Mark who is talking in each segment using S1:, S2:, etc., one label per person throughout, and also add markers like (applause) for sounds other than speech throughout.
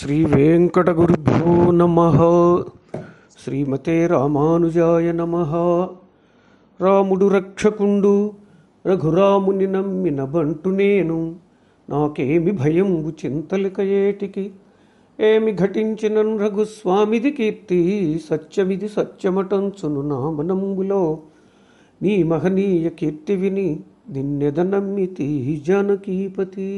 S1: శ్రీ గురుభ్యో నమ శ్రీమతే రామానుజాయ నమ రాముడు రక్షకుండు రఘురాముని నమ్మిన బంటు నేను నాకేమి భయం చింతలిక ఏటికి ఏమి ఘటించిన రఘుస్వామిది కీర్తి సత్యమిది సత్యమటంచును నామనంబులో నీ మహనీయ కీర్తి విని నిన్నెద నమ్మితి జానకీపతి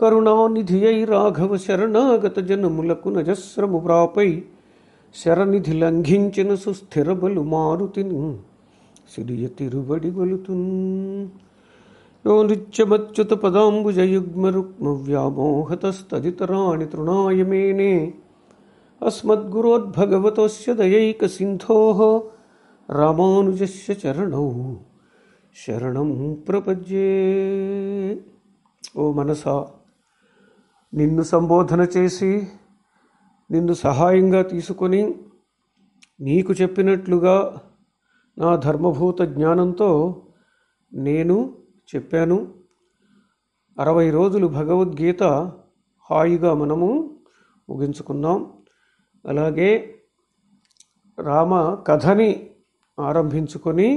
S1: కరుణానిధియై రాఘవ శరణాగత జనములకు నజస్రము ప్రాపై శరనిధి లంఘించిన సుస్థిర బలు మారుతిని సిరియ తిరుబడి గొలుతున్ యో నృత్యమచ్యుత పదాంబుజయుగ్మరుక్మ వ్యామోహతస్తదితరాణి తృణాయమేనే అస్మద్గురోద్భగవతోస్య సింధో రామానుజస్య చరణ శరణం ప్రపజ్యే ఓ మనసా నిన్ను సంబోధన చేసి నిన్ను సహాయంగా తీసుకొని నీకు చెప్పినట్లుగా నా ధర్మభూత జ్ఞానంతో నేను చెప్పాను అరవై రోజులు భగవద్గీత హాయిగా మనము ముగించుకుందాం అలాగే రామ కథని ఆరంభించుకొని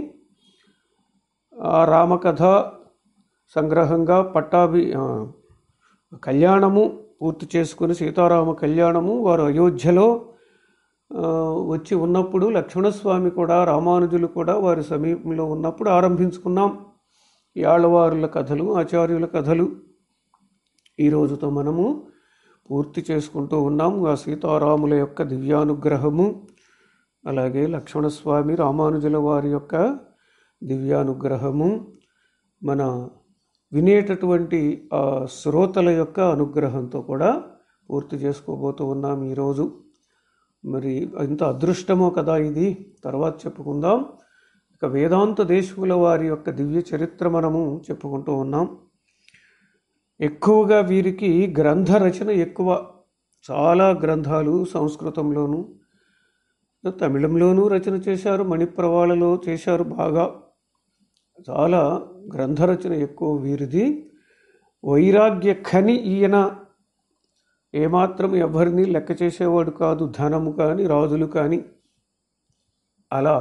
S1: ఆ రామకథ సంగ్రహంగా పట్టాభి కళ్యాణము పూర్తి చేసుకుని సీతారామ కళ్యాణము వారు అయోధ్యలో వచ్చి ఉన్నప్పుడు లక్ష్మణస్వామి కూడా రామానుజులు కూడా వారి సమీపంలో ఉన్నప్పుడు ఆరంభించుకున్నాం యాళ్ళవారుల కథలు ఆచార్యుల కథలు ఈరోజుతో మనము పూర్తి చేసుకుంటూ ఉన్నాం ఆ సీతారాముల యొక్క దివ్యానుగ్రహము అలాగే లక్ష్మణస్వామి రామానుజుల వారి యొక్క దివ్యానుగ్రహము మన వినేటటువంటి ఆ శ్రోతల యొక్క అనుగ్రహంతో కూడా పూర్తి చేసుకోబోతూ ఉన్నాం ఈరోజు మరి ఇంత అదృష్టమో కదా ఇది తర్వాత చెప్పుకుందాం ఇక వేదాంత దేశముల వారి యొక్క దివ్య చరిత్ర మనము చెప్పుకుంటూ ఉన్నాం ఎక్కువగా వీరికి గ్రంథ రచన ఎక్కువ చాలా గ్రంథాలు సంస్కృతంలోను తమిళంలోనూ రచన చేశారు మణిప్రవాళలో చేశారు బాగా చాలా గ్రంథరచన ఎక్కువ వీరిది వైరాగ్య ఖని ఈయన ఏమాత్రం ఎవరిని లెక్క చేసేవాడు కాదు ధనము కానీ రాజులు కానీ అలా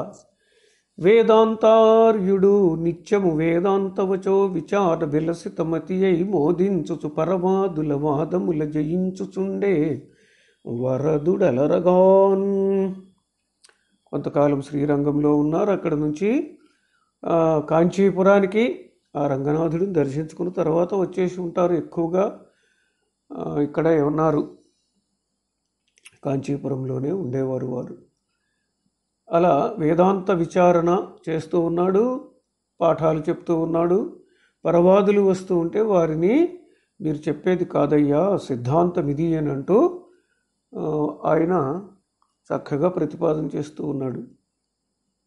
S1: వేదాంతార్యుడు నిత్యము వేదాంతవచో విచార విలసితమతి అయి మోదించుచు పరమాదుల వాదముల జయించుచుండే వరదుడలరగాన్ కొంతకాలం శ్రీరంగంలో ఉన్నారు అక్కడ నుంచి కాంచీపురానికి ఆ రంగనాథుడిని దర్శించుకున్న తర్వాత వచ్చేసి ఉంటారు ఎక్కువగా ఇక్కడ ఉన్నారు కాంచీపురంలోనే ఉండేవారు వారు అలా వేదాంత విచారణ చేస్తూ ఉన్నాడు పాఠాలు చెప్తూ ఉన్నాడు పరవాదులు వస్తూ ఉంటే వారిని మీరు చెప్పేది కాదయ్యా సిద్ధాంత విధి అని అంటూ ఆయన చక్కగా ప్రతిపాదన చేస్తూ ఉన్నాడు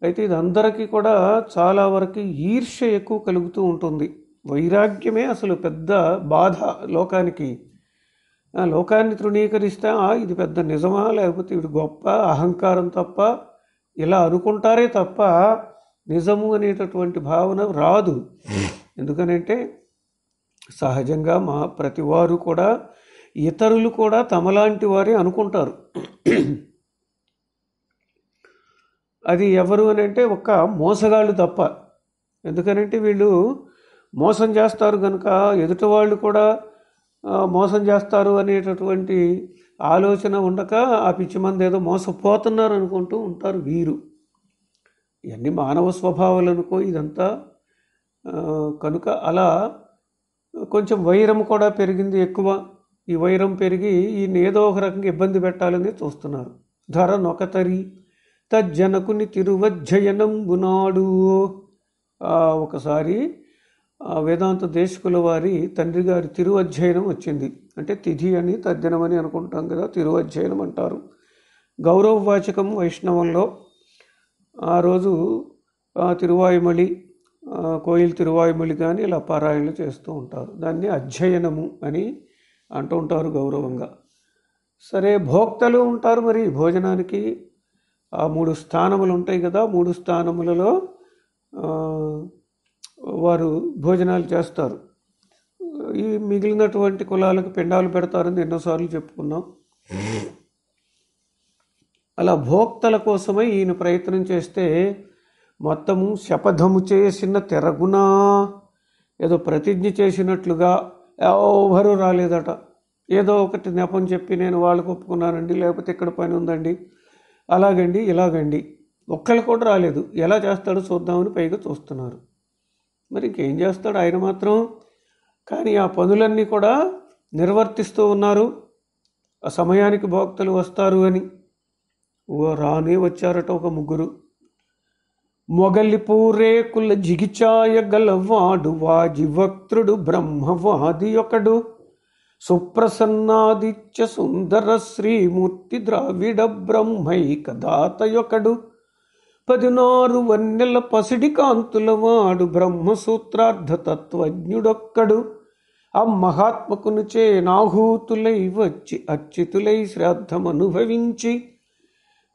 S1: అయితే ఇది అందరికీ కూడా చాలా వరకు ఈర్ష్య ఎక్కువ కలుగుతూ ఉంటుంది వైరాగ్యమే అసలు పెద్ద బాధ లోకానికి లోకాన్ని తృణీకరిస్తే ఇది పెద్ద నిజమా లేకపోతే ఇది గొప్ప అహంకారం తప్ప ఇలా అనుకుంటారే తప్ప నిజము అనేటటువంటి భావన రాదు ఎందుకనంటే సహజంగా మా ప్రతివారు కూడా ఇతరులు కూడా తమలాంటి వారే అనుకుంటారు అది ఎవరు అని అంటే ఒక మోసగాళ్ళు తప్ప ఎందుకనంటే వీళ్ళు మోసం చేస్తారు కనుక వాళ్ళు కూడా మోసం చేస్తారు అనేటటువంటి ఆలోచన ఉండక ఆ పిచ్చి మంది ఏదో మోసపోతున్నారు అనుకుంటూ ఉంటారు వీరు ఇవన్నీ మానవ స్వభావాలు అనుకో ఇదంతా కనుక అలా కొంచెం వైరం కూడా పెరిగింది ఎక్కువ ఈ వైరం పెరిగి ఈయన ఏదో ఒక రకంగా ఇబ్బంది పెట్టాలని చూస్తున్నారు ధర నొకతరి తజ్జనకుని తిరువజ్జయనంబునాడు ఒకసారి వేదాంత దేశకుల వారి తండ్రి గారి తిరువధ్యయనం వచ్చింది అంటే తిథి అని తజ్జనం అని అనుకుంటాం కదా తిరువధ్యయనం అంటారు గౌరవవాచకం వైష్ణవంలో ఆ రోజు తిరువాయుమళి కోయిల్ తిరువాయుమళి కానీ ఇలా పారాయణలు చేస్తూ ఉంటారు దాన్ని అధ్యయనము అని అంటూ ఉంటారు గౌరవంగా సరే భోక్తలు ఉంటారు మరి భోజనానికి ఆ మూడు స్థానములు ఉంటాయి కదా మూడు స్థానములలో వారు భోజనాలు చేస్తారు ఈ మిగిలినటువంటి కులాలకు పిండాలు పెడతారని ఎన్నోసార్లు చెప్పుకున్నాం అలా భోక్తల కోసమై ఈయన ప్రయత్నం చేస్తే మొత్తము శపథము చేసిన తెరగున ఏదో ప్రతిజ్ఞ చేసినట్లుగా ఎవరు రాలేదట ఏదో ఒకటి నెపం చెప్పి నేను వాళ్ళకు ఒప్పుకున్నానండి లేకపోతే ఇక్కడ పని ఉందండి అలాగండి ఇలాగండి ఒక్కళ్ళు కూడా రాలేదు ఎలా చేస్తాడో చూద్దామని పైగా చూస్తున్నారు మరి ఇంకేం చేస్తాడు ఆయన మాత్రం కానీ ఆ పనులన్నీ కూడా నిర్వర్తిస్తూ ఉన్నారు ఆ సమయానికి భోక్తలు వస్తారు అని ఓ రానే వచ్చారట ఒక ముగ్గురు మొగలిపూరేకుల జిగిచాయ గలవాడు వాజివక్త్రుడు బ్రహ్మవాది ఒకడు సుప్రసన్నాదిత్య సుందర శ్రీమూర్తి ద్రావిడ బ్రహ్మైక దాతయొకడు పదినారు వన్నెల పసిడి కాంతుల వాడు బ్రహ్మసూత్రార్థ తత్వజ్ఞుడొక్కడు ఆ మహాత్మకునిచే నాహూతులై వచ్చి అచ్యుతులై శ్రాద్ధమనుభవించి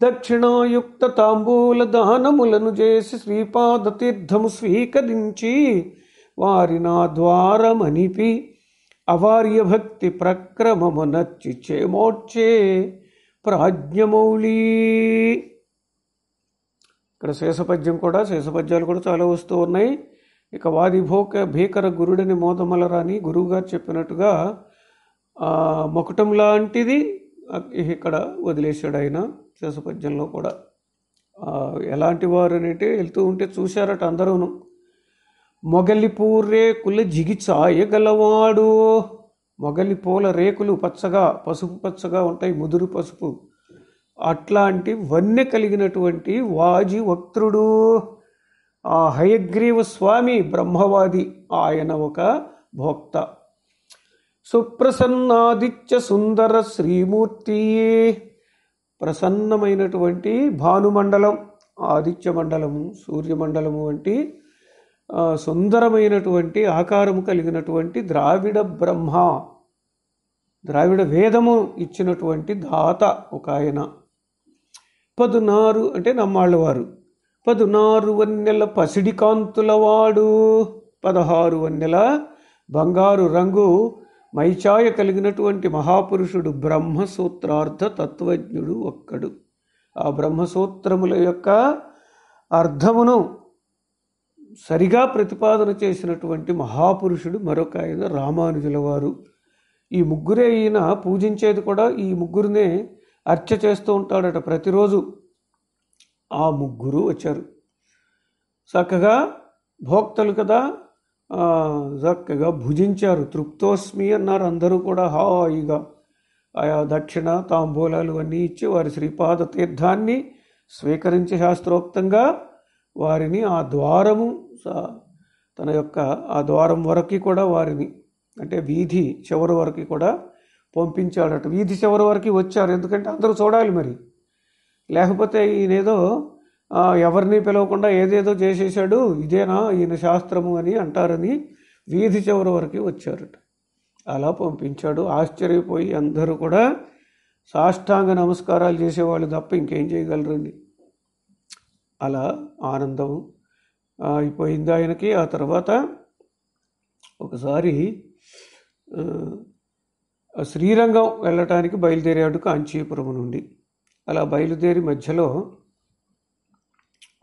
S1: దక్షిణాయుక్త తాంబూల దానములను చేసి శ్రీపాదతీర్థము స్వీకరించి వారి నా ద్వారమనిపి అవార్య భక్తి ప్రక్రమము నచ్చి చేమోర్చే ప్రాజ్ఞమౌళి ఇక్కడ శేషపద్యం కూడా శేషపద్యాలు కూడా చాలా వస్తూ ఉన్నాయి ఇక వాదిభోక భీకర గురుడిని మోదమలరాని గురువుగారు చెప్పినట్టుగా మొకటం లాంటిది ఇక్కడ వదిలేశాడు ఆయన శేషపద్యంలో కూడా ఎలాంటి వారు అంటే వెళ్తూ ఉంటే చూశారట అందరూను మొగలిపూర్ రేకులు జిగిచాయగలవాడు మొగలి పూల రేకులు పచ్చగా పసుపు పచ్చగా ఉంటాయి ముదురు పసుపు అట్లాంటి వన్నె కలిగినటువంటి వాజి వక్త్రుడు ఆ హయగ్రీవ స్వామి బ్రహ్మవాది ఆయన ఒక భోక్త సుప్రసన్నాదిత్య సుందర శ్రీమూర్తి ప్రసన్నమైనటువంటి భానుమండలం ఆదిత్య మండలము సూర్యమండలము వంటి సుందరమైనటువంటి ఆకారము కలిగినటువంటి ద్రావిడ బ్రహ్మ ద్రావిడ వేదము ఇచ్చినటువంటి దాత ఒక ఆయన పదునారు అంటే నమ్మాళ్ళవారు పదునారు వన్నెల పసిడి కాంతులవాడు పదహారు వన్నెల బంగారు రంగు మైచాయ కలిగినటువంటి మహాపురుషుడు బ్రహ్మసూత్రార్థ తత్వజ్ఞుడు ఒక్కడు ఆ బ్రహ్మసూత్రముల యొక్క అర్థమును సరిగా ప్రతిపాదన చేసినటువంటి మహాపురుషుడు మరొక ఆయన రామానుజుల వారు ఈ ముగ్గురే ఈయన పూజించేది కూడా ఈ ముగ్గురినే అర్చ చేస్తూ ఉంటాడట ప్రతిరోజు ఆ ముగ్గురు వచ్చారు చక్కగా భోక్తలు కదా చక్కగా భుజించారు తృప్తోస్మి అన్నారు అందరూ కూడా హాయిగా ఆయా దక్షిణ తాంబూలాలు అన్నీ ఇచ్చి వారి శ్రీపాద తీర్థాన్ని స్వీకరించి శాస్త్రోక్తంగా వారిని ఆ ద్వారము తన యొక్క ఆ ద్వారం వరకు కూడా వారిని అంటే వీధి చివరి వరకు కూడా పంపించాడట వీధి చివరి వరకు వచ్చారు ఎందుకంటే అందరూ చూడాలి మరి లేకపోతే ఈయనేదో ఎవరిని పిలవకుండా ఏదేదో చేసేసాడు ఇదేనా ఈయన శాస్త్రము అని అంటారని వీధి చివరి వరకు వచ్చారట అలా పంపించాడు ఆశ్చర్యపోయి అందరూ కూడా సాష్టాంగ నమస్కారాలు చేసేవాళ్ళు తప్ప ఇంకేం చేయగలరండి అలా ఆనందం అయిపోయింది ఆయనకి ఆ తర్వాత ఒకసారి శ్రీరంగం వెళ్ళటానికి బయలుదేరాడు కాంచీపురం నుండి అలా బయలుదేరి మధ్యలో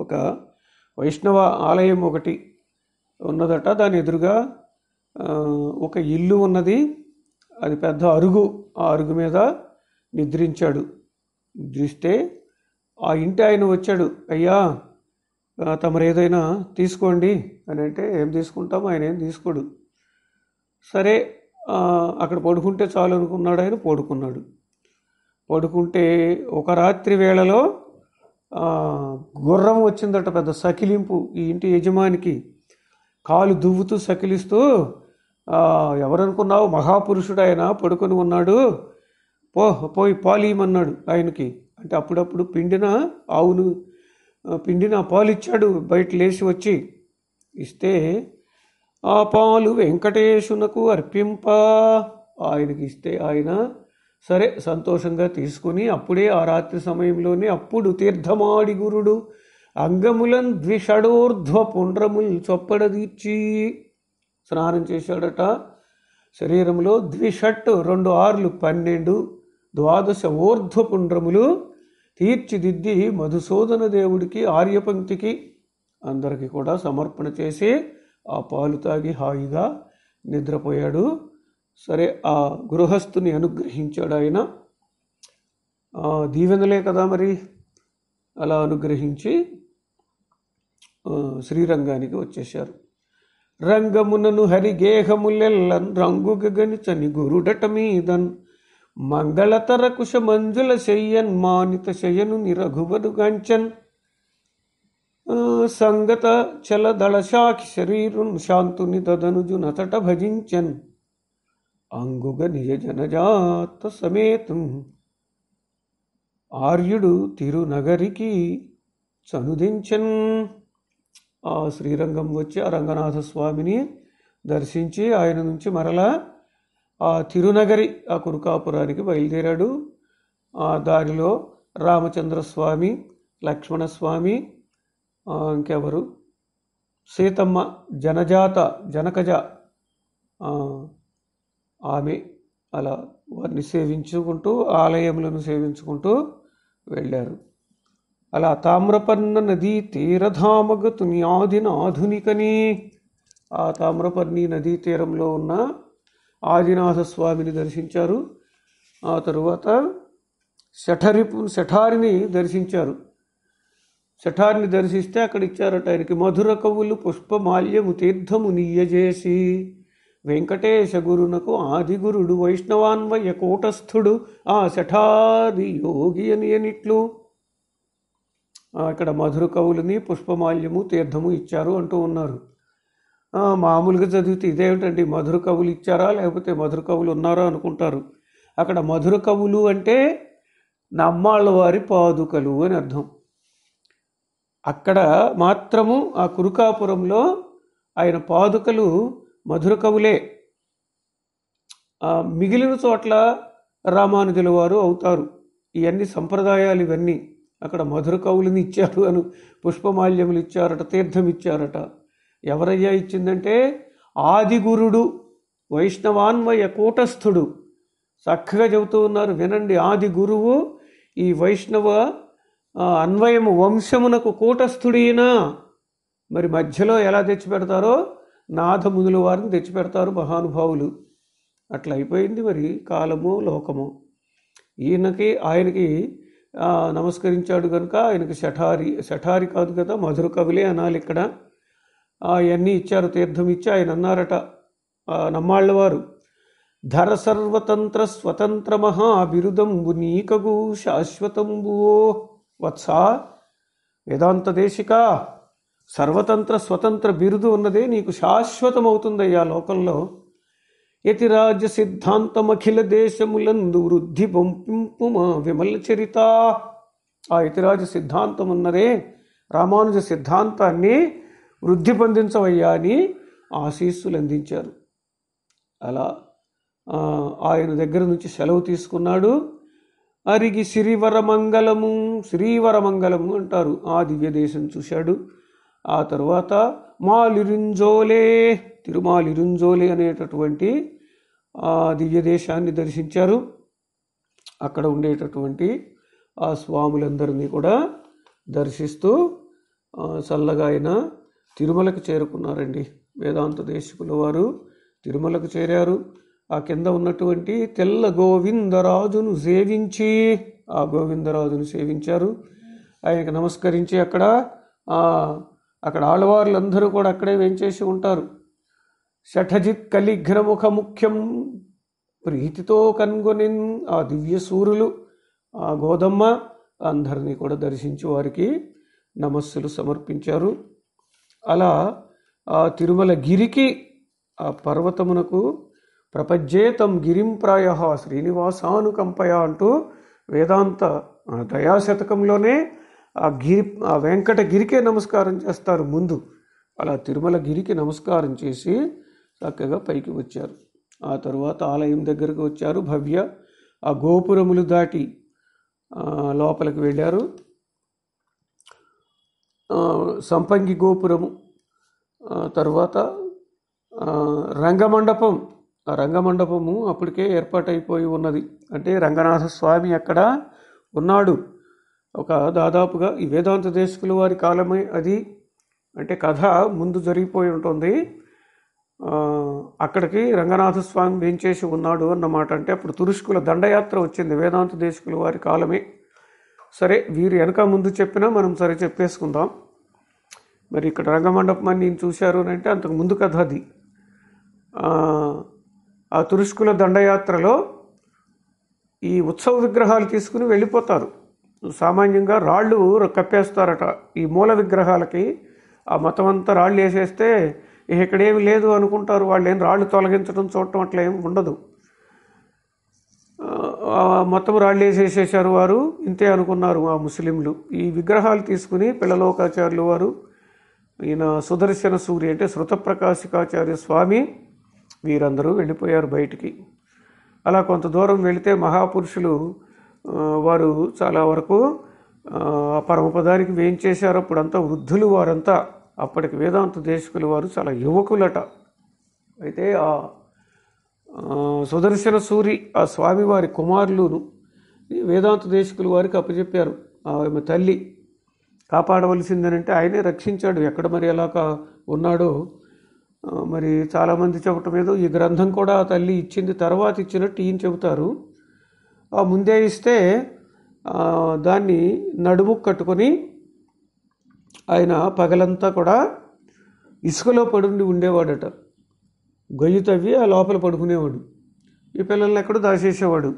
S1: ఒక వైష్ణవ ఆలయం ఒకటి ఉన్నదట దాని ఎదురుగా ఒక ఇల్లు ఉన్నది అది పెద్ద అరుగు ఆ అరుగు మీద నిద్రించాడు నిద్రిస్తే ఆ ఇంటి ఆయన వచ్చాడు అయ్యా తమరు ఏదైనా తీసుకోండి అని అంటే ఏం తీసుకుంటామో ఆయన ఏం తీసుకోడు సరే అక్కడ పడుకుంటే చాలు అనుకున్నాడు ఆయన పడుకున్నాడు పడుకుంటే ఒక రాత్రి వేళలో గుర్రం వచ్చిందట పెద్ద సకిలింపు ఈ ఇంటి యజమానికి కాలు దువ్వుతూ సకిలిస్తూ ఎవరనుకున్నావు మహాపురుషుడు ఆయన పడుకొని ఉన్నాడు పో పోయి పాలీమన్నాడు ఆయనకి అంటే అప్పుడప్పుడు పిండిన ఆవును పిండిన పాలు ఇచ్చాడు బయట లేచి వచ్చి ఇస్తే ఆ పాలు వెంకటేశునకు అర్పింప ఆయనకి ఇస్తే ఆయన సరే సంతోషంగా తీసుకుని అప్పుడే ఆ రాత్రి సమయంలోనే అప్పుడు తీర్థమాడి గురుడు అంగములన్ ద్విషడోర్ధ్వ పుండ్రముల్ చొప్పడ తీర్చి స్నానం చేశాడట శరీరంలో ద్విషట్ రెండు ఆర్లు పన్నెండు ద్వాదశ ఊర్ధ్వ పుండ్రములు తీర్చిదిద్ది మధుసూదన దేవుడికి ఆర్యపంక్తికి అందరికీ కూడా సమర్పణ చేసి ఆ పాలు తాగి హాయిగా నిద్రపోయాడు సరే ఆ గృహస్థుని అనుగ్రహించాడు ఆయన దీవెనలే కదా మరి అలా అనుగ్రహించి శ్రీరంగానికి వచ్చేశారు రంగమునను హరిగేహములెల్లన్ రంగుగని చని గురుడట మీదన్ మంగళతర మంజుల శయ్యన్ మానిత శయను నిరఘువను గంచన్ సంగత శాఖి శరీరున్ శాంతుని తదనుజు నతట భజించన్ అంగుగ నిజ జనజాత సమేతం ఆర్యుడు తిరునగరికి చనుదించన్ ఆ శ్రీరంగం వచ్చి ఆ రంగనాథ స్వామిని దర్శించి ఆయన నుంచి మరలా ఆ తిరునగరి ఆ కురుకాపురానికి బయలుదేరాడు ఆ దారిలో రామచంద్రస్వామి లక్ష్మణస్వామి ఇంకెవరు సీతమ్మ జనజాత జనకజ ఆమె అలా వారిని సేవించుకుంటూ ఆలయములను సేవించుకుంటూ వెళ్ళారు అలా తామ్రపర్ణ నదీ తీరధామగతుని ఆధునికని ఆ తామ్రపర్ణి నదీ తీరంలో ఉన్న ఆదినాథ స్వామిని దర్శించారు ఆ తరువాత శఠరి శఠారిని దర్శించారు శఠారిని దర్శిస్తే అక్కడ ఇచ్చారట ఆయనకి మధుర కవులు పుష్పమాల్యము తీర్థము నీయజేసి వెంకటేశ గురునకు ఆదిగురుడు వైష్ణవాన్వయ కూటస్థుడు ఆ శఠాది యోగి అని అనిట్లు ఇక్కడ మధుర కవులని పుష్పమాల్యము తీర్థము ఇచ్చారు అంటూ ఉన్నారు మామూలుగా చదివితే ఇదేమిటండి మధుర కవులు ఇచ్చారా లేకపోతే మధుర కవులు ఉన్నారా అనుకుంటారు అక్కడ మధుర కవులు అంటే వారి పాదుకలు అని అర్థం అక్కడ మాత్రము ఆ కురుకాపురంలో ఆయన పాదుకలు మధుర కవులే మిగిలిన చోట్ల రామానుజుల వారు అవుతారు ఇవన్నీ సంప్రదాయాలు ఇవన్నీ అక్కడ మధుర కవులను ఇచ్చారు అను పుష్పమాల్యములు ఇచ్చారట తీర్థం ఇచ్చారట ఎవరయ్యా ఇచ్చిందంటే ఆదిగురుడు వైష్ణవాన్వయ కూటస్థుడు చక్కగా చెబుతూ ఉన్నారు వినండి ఆది గురువు ఈ వైష్ణవ అన్వయము వంశమునకు కూటస్థుడీనా మరి మధ్యలో ఎలా తెచ్చిపెడతారో నాథమునుల వారిని తెచ్చిపెడతారు మహానుభావులు అట్లా అయిపోయింది మరి కాలము లోకము ఈయనకి ఆయనకి నమస్కరించాడు కనుక ఆయనకి శఠారి శఠారి కాదు కదా మధుర కవిలే అనాలి ఇక్కడ అవన్నీ ఇచ్చారు తీర్థం ఇచ్చి ఆయన అన్నారట నమ్మాళ్ళవారు ధర సర్వతంత్ర స్వతంత్ర మహాబిరుదంబు నీకగు శాశ్వతంబువో వత్స వేదాంత దేశిక సర్వతంత్ర స్వతంత్ర బిరుదు ఉన్నదే నీకు శాశ్వతమవుతుందయ్యా లోకంలో యతిరాజ సిద్ధాంతమఖిల దేశములందు వృద్ధి మా విమల చరిత ఆ యతిరాజ సిద్ధాంతం ఉన్నదే రామానుజ సిద్ధాంతాన్ని వృద్ధి పొందించవయ్యా అని ఆశీస్సులు అందించారు అలా ఆయన దగ్గర నుంచి సెలవు తీసుకున్నాడు అరిగి శ్రీవరమంగళము శ్రీవరమంగళము అంటారు ఆ దివ్య దేశం చూశాడు ఆ తర్వాత మాలిరుంజోలే తిరుమాలిరుంజోలే అనేటటువంటి ఆ దివ్య దేశాన్ని దర్శించారు అక్కడ ఉండేటటువంటి ఆ స్వాములందరినీ కూడా దర్శిస్తూ చల్లగా ఆయన తిరుమలకు చేరుకున్నారండి వేదాంత దేశకుల వారు తిరుమలకు చేరారు ఆ కింద ఉన్నటువంటి తెల్ల గోవిందరాజును సేవించి ఆ గోవిందరాజును సేవించారు ఆయనకు నమస్కరించి అక్కడ అక్కడ ఆళ్ళవార్లందరూ కూడా అక్కడే వేంచేసి ఉంటారు షఠజిత్ కలిఘ్రముఖ ముఖ్యం ప్రీతితో కనుగొని ఆ దివ్య సూర్యులు ఆ గోదమ్మ అందరినీ కూడా దర్శించి వారికి నమస్సులు సమర్పించారు అలా ఆ తిరుమల గిరికి ఆ పర్వతమునకు ప్రపంచేతం గిరింప్రాయ శ్రీనివాసానుకంపయ అంటూ వేదాంత దయాశతకంలోనే ఆ గిరి ఆ వెంకటగిరికే నమస్కారం చేస్తారు ముందు అలా తిరుమల గిరికి నమస్కారం చేసి చక్కగా పైకి వచ్చారు ఆ తరువాత ఆలయం దగ్గరకు వచ్చారు భవ్య ఆ గోపురములు దాటి లోపలికి వెళ్ళారు సంపంగి గోపురము తర్వాత రంగమండపం ఆ రంగమండపము అప్పటికే ఏర్పాటైపోయి ఉన్నది అంటే రంగనాథ స్వామి అక్కడ ఉన్నాడు ఒక దాదాపుగా ఈ వేదాంత దేశకులు వారి కాలమే అది అంటే కథ ముందు జరిగిపోయి ఉంటుంది అక్కడికి రంగనాథ స్వామి వేంచేసి ఉన్నాడు అన్నమాట అంటే అప్పుడు తురుష్కుల దండయాత్ర వచ్చింది వేదాంత దేశకుల వారి కాలమే సరే వీరు వెనక ముందు చెప్పినా మనం సరే చెప్పేసుకుందాం మరి ఇక్కడ రంగమండపం నేను చూశారు అని అంటే అంతకు ముందు కథ అది ఆ తురుష్కుల దండయాత్రలో ఈ ఉత్సవ విగ్రహాలు తీసుకుని వెళ్ళిపోతారు సామాన్యంగా రాళ్ళు కప్పేస్తారట ఈ మూల విగ్రహాలకి ఆ మతం అంతా రాళ్ళు వేసేస్తే ఇక్కడేమి లేదు అనుకుంటారు వాళ్ళు ఏం రాళ్ళు తొలగించడం చూడటం అట్లా ఏమి ఉండదు మొత్తం రాళ్ళు వేసేసేసారు వారు ఇంతే అనుకున్నారు ఆ ముస్లింలు ఈ విగ్రహాలు తీసుకుని పిల్లలోకాచార్యులు వారు ఈయన సుదర్శన సూర్య అంటే శృతప్రకాశికాచార్య స్వామి వీరందరూ వెళ్ళిపోయారు బయటికి అలా కొంత దూరం వెళితే మహాపురుషులు వారు చాలా వరకు పరమపదానికి వేయించేశారు అప్పుడంతా వృద్ధులు వారంతా అప్పటికి వేదాంత దేశకులు వారు చాలా యువకులట అయితే ఆ సుదర్శన సూరి ఆ స్వామివారి కుమారులును వేదాంత దేశకులు వారికి అప్పచెప్పారు ఆమె తల్లి కాపాడవలసిందనంటే ఆయనే రక్షించాడు ఎక్కడ మరి ఎలాగా ఉన్నాడో మరి చాలామంది చెప్పటం మీద ఈ గ్రంథం కూడా ఆ తల్లి ఇచ్చింది తర్వాత ఇచ్చినట్టు ఈయన చెబుతారు ఆ ముందే ఇస్తే దాన్ని నడుము కట్టుకొని ఆయన పగలంతా కూడా ఇసుకలో పడుండి ఉండేవాడట గొయ్యి తవ్వి ఆ లోపల పడుకునేవాడు ఈ పిల్లల్ని ఎక్కడో దాచేసేవాడు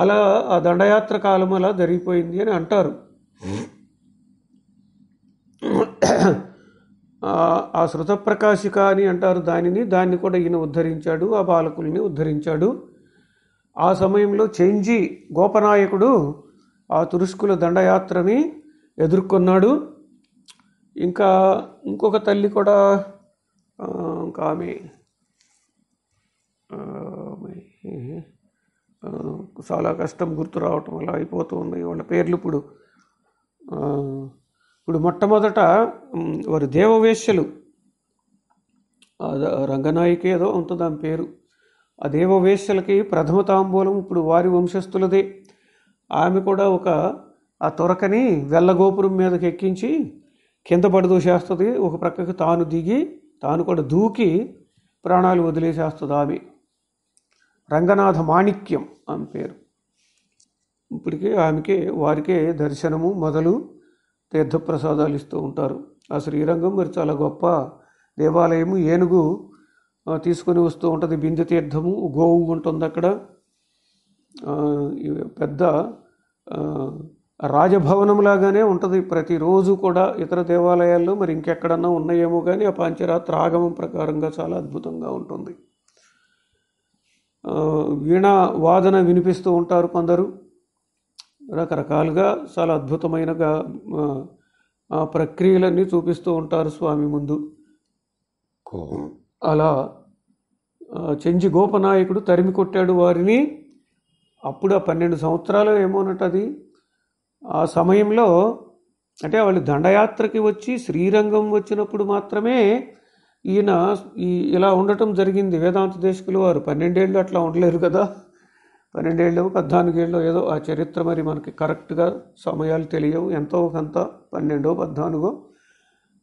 S1: అలా ఆ దండయాత్ర కాలం అలా జరిగిపోయింది అని అంటారు ఆ శృతప్రకాశిక అని అంటారు దానిని దాన్ని కూడా ఈయన ఉద్ధరించాడు ఆ బాలకుల్ని ఉద్ధరించాడు ఆ సమయంలో చెంజి గోపనాయకుడు ఆ తురుష్కుల దండయాత్రని ఎదుర్కొన్నాడు ఇంకా ఇంకొక తల్లి కూడా కామి చాలా కష్టం గుర్తు రావటం అలా అయిపోతూ ఉన్నాయి వాళ్ళ పేర్లు ఇప్పుడు ఇప్పుడు మొట్టమొదట వారు దేవవేశ్యలు రంగనాయికి ఏదో ఉంటుంది ఆమె పేరు ఆ దేవవేశ్యలకి ప్రథమ తాంబూలం ఇప్పుడు వారి వంశస్థులదే ఆమె కూడా ఒక ఆ తొరకని వెళ్ళగోపురం మీదకి ఎక్కించి కింద చేస్తుంది ఒక ప్రక్కకు తాను దిగి తాను కూడా దూకి ప్రాణాలు వదిలేసేస్తుంది ఆమె రంగనాథ మాణిక్యం ఆమె పేరు ఇప్పటికే ఆమెకి వారికే దర్శనము మొదలు తీర్థప్రసాదాలు ఇస్తూ ఉంటారు ఆ శ్రీరంగం మరి చాలా గొప్ప దేవాలయము ఏనుగు తీసుకొని వస్తూ ఉంటుంది బిందు తీర్థము గోవు ఉంటుంది అక్కడ పెద్ద రాజభవనంలాగానే ఉంటుంది ప్రతిరోజు కూడా ఇతర దేవాలయాల్లో మరి ఇంకెక్కడన్నా ఉన్నాయేమో కానీ ఆ పాంచరాత్ర ఆగమం ప్రకారంగా చాలా అద్భుతంగా ఉంటుంది వీణ వాదన వినిపిస్తూ ఉంటారు కొందరు రకరకాలుగా చాలా అద్భుతమైనగా ప్రక్రియలన్నీ చూపిస్తూ ఉంటారు స్వామి ముందు అలా చెంజి గోపనాయకుడు తరిమి కొట్టాడు వారిని అప్పుడు ఆ పన్నెండు సంవత్సరాలు ఏమోనట అది ఆ సమయంలో అంటే వాళ్ళు దండయాత్రకి వచ్చి శ్రీరంగం వచ్చినప్పుడు మాత్రమే ఈయన ఈ ఇలా ఉండటం జరిగింది వేదాంత దేశకులు వారు పన్నెండేళ్ళు అట్లా ఉండలేరు కదా పన్నెండేళ్ళు పద్నాలుగేళ్ళు ఏదో ఆ చరిత్ర మరి మనకి కరెక్ట్గా సమయాలు తెలియవు ఎంతో కొంత పన్నెండో పద్నాలుగో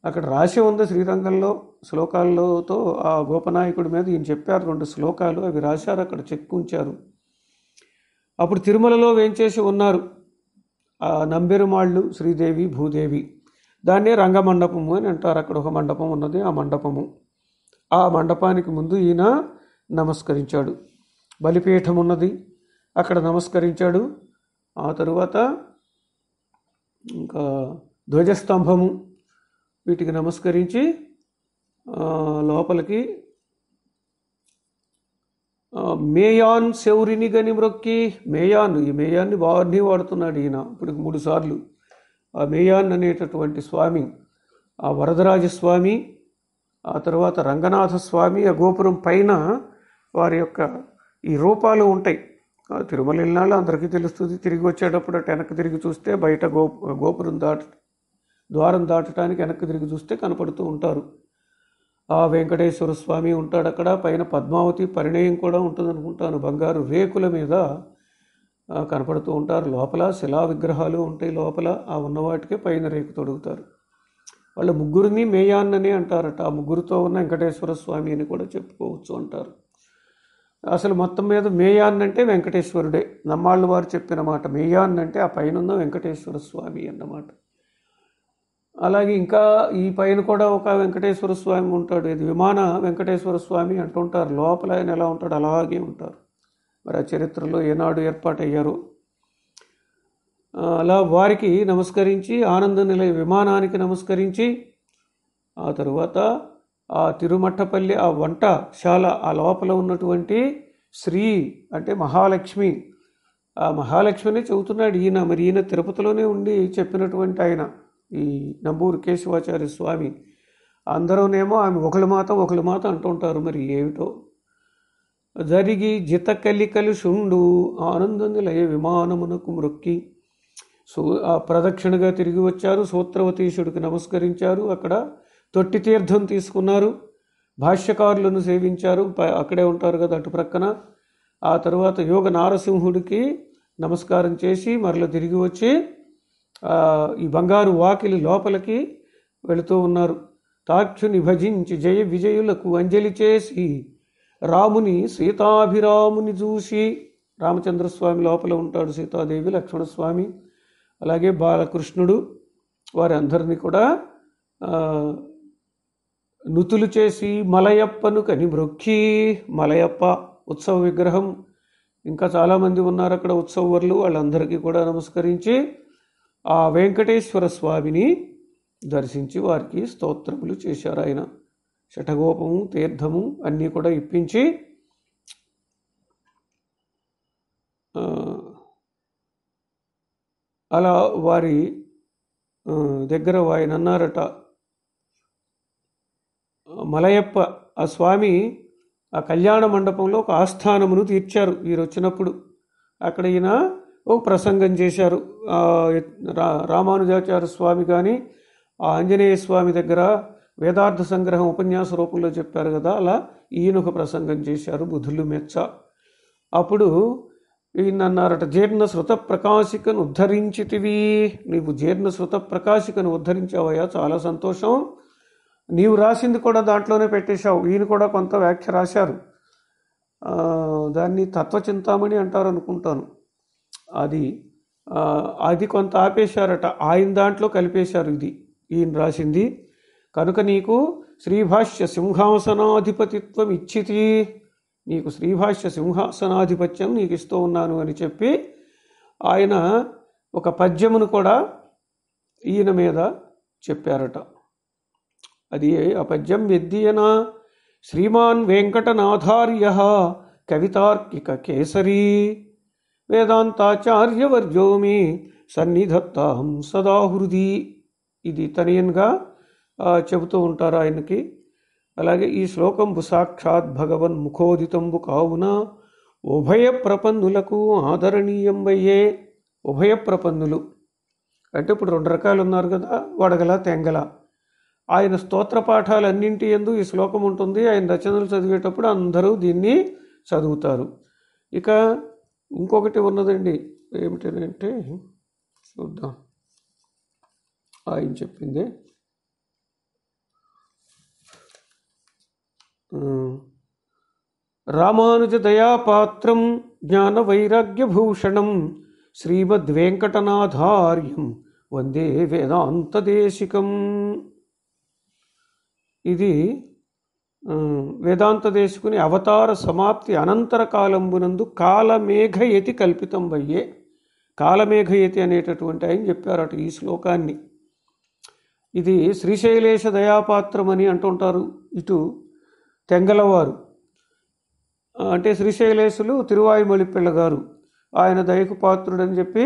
S1: అక్కడ రాసి ఉంది శ్రీరంగంలో శ్లోకాలతో ఆ గోపనాయకుడి మీద ఈయన చెప్పారు రెండు శ్లోకాలు అవి రాశారు అక్కడ చెక్కుంచారు అప్పుడు తిరుమలలో వేయించేసి ఉన్నారు నంబెరుమాళ్ళు శ్రీదేవి భూదేవి దాన్నే రంగమండపము అని అంటారు అక్కడ ఒక మండపం ఉన్నది ఆ మండపము ఆ మండపానికి ముందు ఈయన నమస్కరించాడు బలిపీఠం ఉన్నది అక్కడ నమస్కరించాడు ఆ తరువాత ఇంకా ధ్వజస్తంభము వీటికి నమస్కరించి లోపలికి మేయాన్ శౌరిని గనిమ్రొక్కి మేయాన్ ఈ మేయాన్ని బాగానే వాడుతున్నాడు ఈయన ఇప్పటికి మూడు సార్లు ఆ మేయాన్ అనేటటువంటి స్వామి ఆ వరదరాజస్వామి ఆ తర్వాత రంగనాథ స్వామి ఆ గోపురం పైన వారి యొక్క ఈ రూపాలు ఉంటాయి తిరుమల వెళ్ళినాళ్ళు అందరికీ తెలుస్తుంది తిరిగి వచ్చేటప్పుడు అటు వెనక్కి తిరిగి చూస్తే బయట గో గోపురం దాట ద్వారం దాటడానికి వెనక్కి తిరిగి చూస్తే కనపడుతూ ఉంటారు ఆ వెంకటేశ్వర స్వామి ఉంటాడు అక్కడ పైన పద్మావతి పరిణయం కూడా ఉంటుంది అనుకుంటాను బంగారు రేకుల మీద కనపడుతూ ఉంటారు లోపల శిలా విగ్రహాలు ఉంటాయి లోపల ఆ ఉన్నవాటికే పైన రేకు తొడుగుతారు వాళ్ళ ముగ్గురిని మేయాన్ననే అంటారట ఆ ముగ్గురితో ఉన్న వెంకటేశ్వర స్వామి అని కూడా చెప్పుకోవచ్చు అంటారు అసలు మొత్తం మీద మేయాన్నంటే వెంకటేశ్వరుడే నమ్మాళ్ళు వారు చెప్పిన మాట మేయాన్నంటే ఆ పైన ఉన్న వెంకటేశ్వర స్వామి అన్నమాట అలాగే ఇంకా ఈ పైన కూడా ఒక వెంకటేశ్వర స్వామి ఉంటాడు ఇది విమాన వెంకటేశ్వర స్వామి అంటుంటారు లోపల ఆయన ఎలా ఉంటాడు అలాగే ఉంటారు మరి ఆ చరిత్రలో ఏనాడు ఏర్పాటయ్యారు అలా వారికి నమస్కరించి ఆనంద నిలయ విమానానికి నమస్కరించి ఆ తరువాత ఆ తిరుమట్టపల్లి ఆ వంటశాల ఆ లోపల ఉన్నటువంటి శ్రీ అంటే మహాలక్ష్మి ఆ మహాలక్ష్మిని చెబుతున్నాడు ఈయన మరి ఈయన తిరుపతిలోనే ఉండి చెప్పినటువంటి ఆయన ఈ నంబూరు కేశవాచార్య స్వామి అందరూనేమో ఆమె ఒకళ్ళ మాత ఒకళ్ళ మాత అంటుంటారు మరి ఏమిటో జరిగి జితకలికలు శుండు ఆనందం ఏ విమానమునకు మృక్కి సూ ప్రదక్షిణగా తిరిగి వచ్చారు సూత్రవతీశుడికి నమస్కరించారు అక్కడ తొట్టి తీర్థం తీసుకున్నారు భాష్యకారులను సేవించారు అక్కడే ఉంటారు కదా అటు ప్రక్కన ఆ తర్వాత యోగ నారసింహుడికి నమస్కారం చేసి మరలా తిరిగి వచ్చి ఈ బంగారు వాకిలి లోపలికి వెళుతూ ఉన్నారు తాక్షుని భజించి జయ విజయులకు అంజలి చేసి రాముని సీతాభిరాముని చూసి రామచంద్రస్వామి లోపల ఉంటాడు సీతాదేవి లక్ష్మణస్వామి అలాగే బాలకృష్ణుడు అందరినీ కూడా నుతులు చేసి మలయప్పను కని బ్రొక్కి మలయప్ప ఉత్సవ విగ్రహం ఇంకా చాలామంది ఉన్నారు అక్కడ ఉత్సవర్లు వాళ్ళందరికీ కూడా నమస్కరించి ఆ వెంకటేశ్వర స్వామిని దర్శించి వారికి స్తోత్రములు చేశారు ఆయన శఠగోపము తీర్థము అన్నీ కూడా ఇప్పించి అలా వారి దగ్గర ఆయన అన్నారట మలయప్ప ఆ స్వామి ఆ కళ్యాణ మండపంలో ఒక ఆస్థానమును తీర్చారు వీరు వచ్చినప్పుడు అక్కడ ఈయన ఓ ప్రసంగం చేశారు రామానుజాచార్య స్వామి కానీ ఆ ఆంజనేయ స్వామి దగ్గర వేదార్థ సంగ్రహం ఉపన్యాస రూపంలో చెప్పారు కదా అలా ఈయన ఒక ప్రసంగం చేశారు బుధులు మెచ్చ అప్పుడు ఈయన అన్నారట జీర్ణ శృత ప్రకాశికను ఉద్ధరించితివి నీవు జీర్ణ శృత ప్రకాశికను ఉద్ధరించావయ్యా చాలా సంతోషం నీవు రాసింది కూడా దాంట్లోనే పెట్టేశావు ఈయన కూడా కొంత వ్యాఖ్య రాశారు దాన్ని తత్వచింతామణి అంటారు అనుకుంటాను అది అది కొంత ఆపేశారట ఆయన దాంట్లో కలిపేశారు ఇది ఈయన రాసింది కనుక నీకు శ్రీభాష్య సింహాసనాధిపతిత్వం ఇచ్చితి నీకు శ్రీభాష్య సింహాసనాధిపత్యం నీకు ఇస్తూ ఉన్నాను అని చెప్పి ఆయన ఒక పద్యమును కూడా ఈయన మీద చెప్పారట అది ఆ పద్యం ఎద్దియనా శ్రీమాన్ వెంకటనాథార్య కవితార్కిక కేసరి వేదాంతాచార్యవర్యో సన్నిధత్తాహం సన్నిధత్తాం సదా హృది ఇది తనయన్గా చెబుతూ ఉంటారు ఆయనకి అలాగే ఈ శ్లోకంబు సాక్షాత్ భగవన్ ముఖోదితంబు కావున ఉభయ ప్రపన్నులకు ఆదరణీయంబయ్యే ఉభయ ప్రపన్నులు అంటే ఇప్పుడు రెండు రకాలు ఉన్నారు కదా వడగల తెంగల ఆయన స్తోత్ర పాఠాలన్నింటి ఎందు ఈ శ్లోకం ఉంటుంది ఆయన రచనలు చదివేటప్పుడు అందరూ దీన్ని చదువుతారు ఇక ఇంకొకటి ఉన్నదండి ఏమిటనంటే చూద్దాం ఆయన చెప్పింది రామానుజ దయాపాత్రం జ్ఞాన శ్రీమద్ శ్రీమద్వేంకటనాథార్యం వందే వేదాంతదేశికం ఇది వేదాంత దేశకుని అవతార సమాప్తి అనంతర కాలంబునందు కాలమేఘ యతి కల్పితం వయ్యే కాలమేఘ యతి అనేటటువంటి ఆయన చెప్పారు అటు ఈ శ్లోకాన్ని ఇది శ్రీశైలేశ దయాపాత్రం అని అంటుంటారు ఇటు తెంగలవారు అంటే శ్రీశైలేశులు తిరువాయుమలి పిల్లగారు ఆయన దయకు పాత్రుడని చెప్పి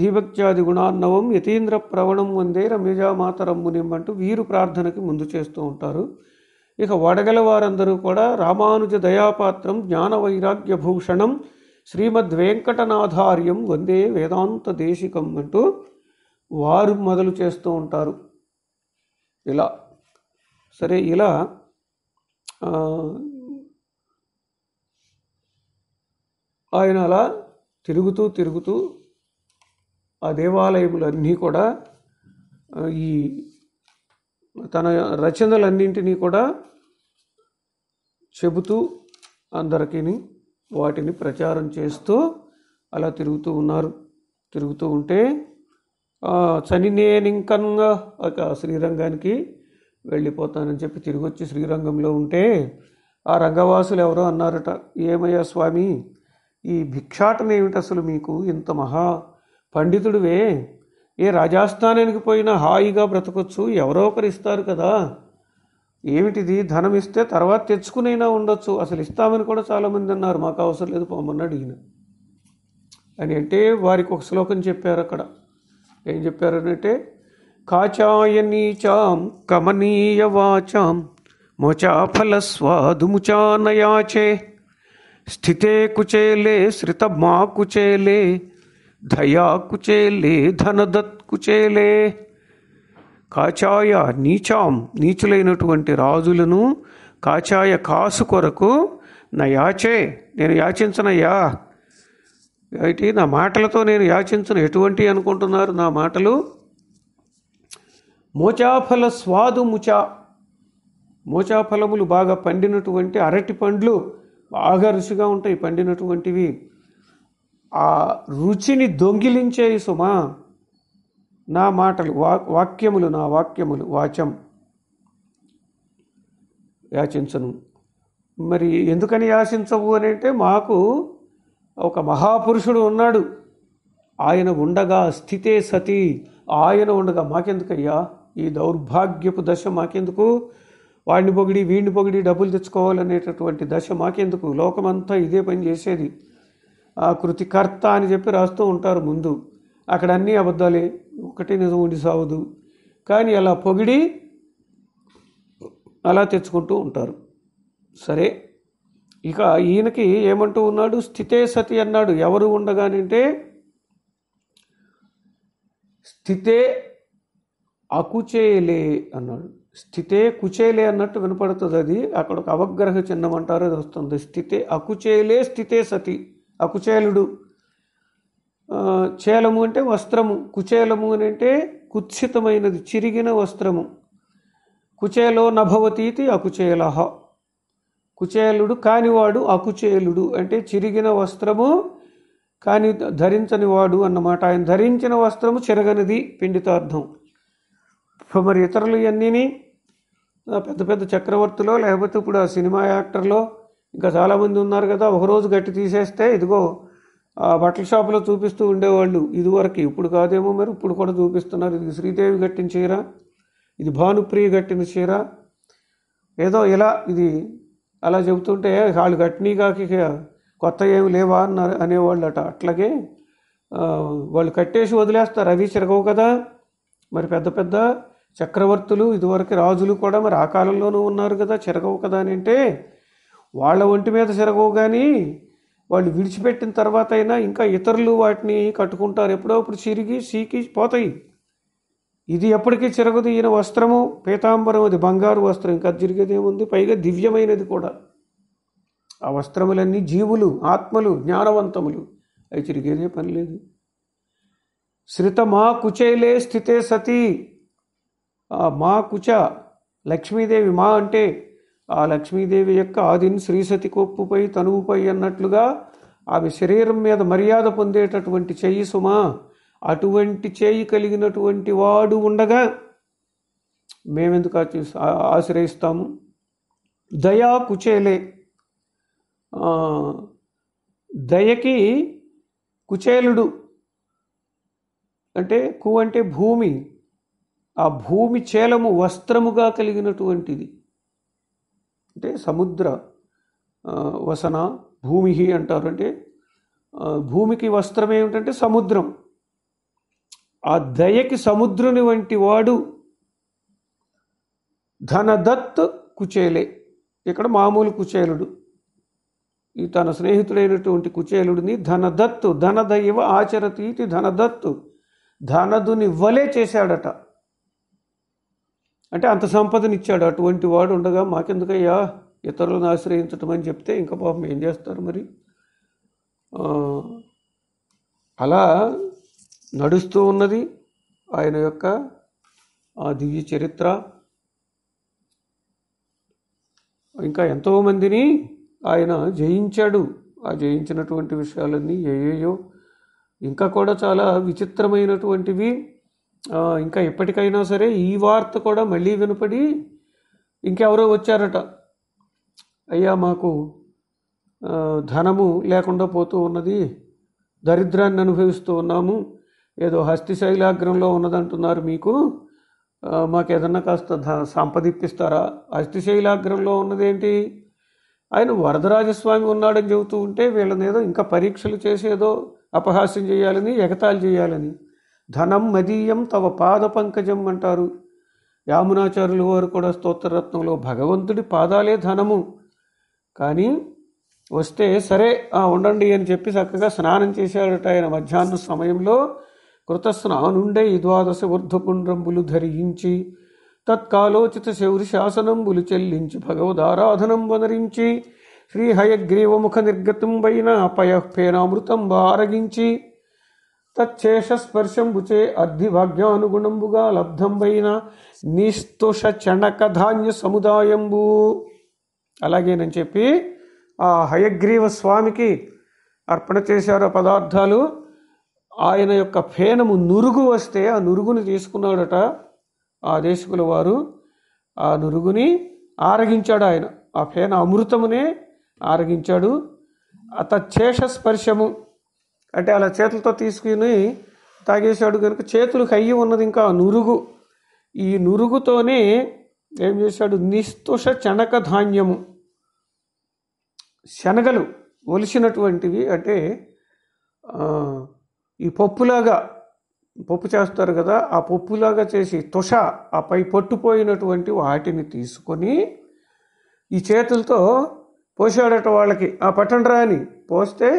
S1: ధీభక్త్యాది గుణాన్నవం యతీంద్ర ప్రవణం వందే రమేజామాతరమ్మునిమ్మంటూ వీరు ప్రార్థనకి ముందు చేస్తూ ఉంటారు ఇక వడగల వారందరూ కూడా రామానుజ దయాపాత్రం జ్ఞాన వైరాగ్య భూషణం శ్రీమద్ వెంకటనాథార్యం వందే వేదాంత దేశికం అంటూ వారు మొదలు చేస్తూ ఉంటారు ఇలా సరే ఇలా ఆయన అలా తిరుగుతూ తిరుగుతూ ఆ దేవాలయములన్నీ కూడా ఈ తన రచనలన్నింటినీ కూడా చెబుతూ అందరికీ వాటిని ప్రచారం చేస్తూ అలా తిరుగుతూ ఉన్నారు తిరుగుతూ ఉంటే చనినేనింకంగా ఒక శ్రీరంగానికి వెళ్ళిపోతానని చెప్పి తిరిగి వచ్చి శ్రీరంగంలో ఉంటే ఆ రంగవాసులు ఎవరో అన్నారట ఏమయ్యా స్వామి ఈ భిక్షాటన ఏమిటి అసలు మీకు ఇంత మహా పండితుడివే ఏ రాజస్థానానికి పోయినా హాయిగా బ్రతకొచ్చు ఎవరో ఒకరు ఇస్తారు కదా ఏమిటిది ధనం ఇస్తే తర్వాత తెచ్చుకునైనా ఉండొచ్చు అసలు ఇస్తామని కూడా చాలామంది అన్నారు మాకు అవసరం లేదు పోమని అడిగిన అని అంటే వారికి ఒక శ్లోకం చెప్పారు అక్కడ ఏం చెప్పారనంటే కాచాయనీచాం కమనీయ వాచాం స్వాదుముచానయాచే స్థితే కుచేలే శ్రిత మా కుచేలే ధయా కుచేలే ధనదత్ కుచేలే కాచాయ నీచాం నీచులైనటువంటి రాజులను కాచాయ కాసు కొరకు నా యాచే నేను యాచించనయ్యా అయితే నా మాటలతో నేను యాచించిన ఎటువంటి అనుకుంటున్నారు నా మాటలు మోచాఫల స్వాదు ముచా మోచాఫలములు బాగా పండినటువంటి అరటి పండ్లు బాగా రుచిగా ఉంటాయి పండినటువంటివి ఆ రుచిని దొంగిలించే సుమా నా మాటలు వాక్యములు నా వాక్యములు వాచం యాచించను మరి ఎందుకని యాచించవు అని అంటే మాకు ఒక మహాపురుషుడు ఉన్నాడు ఆయన ఉండగా స్థితే సతి ఆయన ఉండగా మాకెందుకయ్యా ఈ దౌర్భాగ్యపు దశ మాకెందుకు వాడిని పొగిడి వీడిని పొగిడి డబ్బులు తెచ్చుకోవాలనేటటువంటి దశ మాకెందుకు లోకమంతా ఇదే పని చేసేది ఆ కృతికర్త అని చెప్పి రాస్తూ ఉంటారు ముందు అక్కడ అన్నీ అబద్ధాలే ఒకటి నిజం ఉండి సాగుదు కానీ అలా పొగిడి అలా తెచ్చుకుంటూ ఉంటారు సరే ఇక ఈయనకి ఏమంటూ ఉన్నాడు స్థితే సతి అన్నాడు ఎవరు ఉండగానంటే స్థితే అకుచేలే అన్నాడు స్థితే కుచేలే అన్నట్టు వినపడుతుంది అది అక్కడ ఒక అవగ్రహ చిహ్నం అంటారు అది వస్తుంది స్థితే అకుచేలే స్థితే సతి అకుచేలుడు చేలము అంటే వస్త్రము కుచేలము అని అంటే కుత్సితమైనది చిరిగిన వస్త్రము కుచేలో నభవతీతి అకుచేల కుచేలుడు కానివాడు అకుచేలుడు అంటే చిరిగిన వస్త్రము కాని ధరించని వాడు అన్నమాట ఆయన ధరించిన వస్త్రము చిరగనిది పిండితార్థం మరి ఇతరులు ఇవన్నీ పెద్ద పెద్ద చక్రవర్తిలో లేకపోతే ఇప్పుడు ఆ సినిమా యాక్టర్లో ఇంకా చాలామంది ఉన్నారు కదా ఒకరోజు గట్టి తీసేస్తే ఇదిగో ఆ బట్టల షాపులో చూపిస్తూ ఉండేవాళ్ళు ఇదివరకు ఇప్పుడు కాదేమో మరి ఇప్పుడు కూడా చూపిస్తున్నారు ఇది శ్రీదేవి కట్టిన చీర ఇది భానుప్రియ కట్టిన చీర ఏదో ఇలా ఇది అలా చెబుతుంటే వాళ్ళు కట్టినీ కాక కొత్త ఏమి లేవా అన్నారు అనేవాళ్ళు అట అట్లాగే వాళ్ళు కట్టేసి వదిలేస్తారు అవి చిరగవు కదా మరి పెద్ద పెద్ద చక్రవర్తులు ఇదివరకు రాజులు కూడా మరి ఆ కాలంలోనూ ఉన్నారు కదా చిరగవు కదా అని అంటే వాళ్ళ ఒంటి మీద చిరగవు కానీ వాళ్ళు విడిచిపెట్టిన తర్వాత అయినా ఇంకా ఇతరులు వాటిని కట్టుకుంటారు ఎప్పుడప్పుడు చిరిగి సీకి పోతాయి ఇది ఎప్పటికీ చిరగదు ఈయన వస్త్రము పీతాంబరం అది బంగారు వస్త్రం ఇంకా జరిగేదేముంది పైగా దివ్యమైనది కూడా ఆ వస్త్రములన్నీ జీవులు ఆత్మలు జ్ఞానవంతములు అవి చిరిగేదే పని లేదు శ్రిత మా కుచేలే స్థితే సతీ మా కుచ లక్ష్మీదేవి మా అంటే ఆ లక్ష్మీదేవి యొక్క ఆదిని శ్రీసతి కొప్పుపై తనువుపై అన్నట్లుగా ఆమె శరీరం మీద మర్యాద పొందేటటువంటి చెయ్యి సుమా అటువంటి చేయి కలిగినటువంటి వాడు ఉండగా మేమెందుకు ఆశ్రయిస్తాము దయా కుచేలే దయకి కుచేలుడు అంటే కు అంటే భూమి ఆ భూమి చేలము వస్త్రముగా కలిగినటువంటిది అంటే సముద్ర వసన భూమి అంటారు అంటే భూమికి వస్త్రం ఏమిటంటే సముద్రం ఆ దయకి సముద్రుని వంటి వాడు ధనదత్ కుచేలే ఇక్కడ మామూలు కుచేలుడు ఈ తన స్నేహితుడైనటువంటి కుచేలుడిని ధనదత్తు ధనదైవ ఆచరతీతి ధనదత్తు ధనదుని వలే చేశాడట అంటే అంత సంపదనిచ్చాడు అటువంటి వాడు ఉండగా మాకెందుకయ్యా ఇతరులను ఆశ్రయించటం అని చెప్తే ఇంకా పాపం ఏం చేస్తారు మరి అలా నడుస్తూ ఉన్నది ఆయన యొక్క ఆ దివ్య చరిత్ర ఇంకా ఎంతోమందిని ఆయన జయించాడు ఆ జయించినటువంటి విషయాలన్నీ ఏయో ఇంకా కూడా చాలా విచిత్రమైనటువంటివి ఇంకా ఎప్పటికైనా సరే ఈ వార్త కూడా మళ్ళీ వినపడి ఇంకెవరో వచ్చారట అయ్యా మాకు ధనము లేకుండా పోతూ ఉన్నది దరిద్రాన్ని అనుభవిస్తూ ఉన్నాము ఏదో హస్తిశైలాగ్రంలో ఉన్నదంటున్నారు మీకు మాకు ఏదన్నా కాస్త సంపదిప్పిస్తారా హస్తిశైలాగ్రంలో ఉన్నదేంటి ఆయన వరదరాజస్వామి ఉన్నాడని చెబుతూ ఉంటే వీళ్ళని ఏదో ఇంకా పరీక్షలు చేసేదో అపహాస్యం చేయాలని ఎగతాళి చేయాలని ధనం మదీయం తవ పాద పంకజం అంటారు యామునాచార్యులు వారు కూడా స్తోత్రరత్నంలో భగవంతుడి పాదాలే ధనము కానీ వస్తే సరే ఉండండి అని చెప్పి చక్కగా స్నానం చేశాడట ఆయన మధ్యాహ్న సమయంలో కృతస్నానుండే ఈ ద్వాదశ ఊర్ధ్వపుండ్రంబులు ధరించి తత్కాలోచిత శౌరి శాసనంబులు చెల్లించి భగవదారాధనం వనరించి శ్రీహయగ్రీవముఖ హయగ్రీవముఖ నిర్గతం పైన పయఃఫేనామృతం ఆరగించి తచ్చేషస్పర్శంబుచే లబ్ధం లబ్ధంబైన నిస్తుష చణకధాన్య సముదాయంబు అలాగేనని చెప్పి ఆ హయగ్రీవ స్వామికి అర్పణ చేశారు పదార్థాలు ఆయన యొక్క ఫేనము నురుగు వస్తే ఆ నురుగుని తీసుకున్నాడట ఆ దేశకుల వారు ఆ నురుగుని ఆరగించాడు ఆయన ఆ ఫేన అమృతమునే ఆరగించాడు అత స్పర్శము అంటే అలా చేతులతో తీసుకుని తాగేశాడు కనుక చేతులు కయ్యి ఉన్నది ఇంకా నురుగు ఈ నురుగుతోనే ఏం చేశాడు నిస్తుష చణక ధాన్యము శనగలు ఒలిసినటువంటివి అంటే ఈ పప్పులాగా పప్పు చేస్తారు కదా ఆ పప్పులాగా చేసి తుష ఆ పై పట్టుపోయినటువంటి వాటిని తీసుకొని ఈ చేతులతో పోసాడట వాళ్ళకి ఆ పట్టండ్రా అని పోస్తే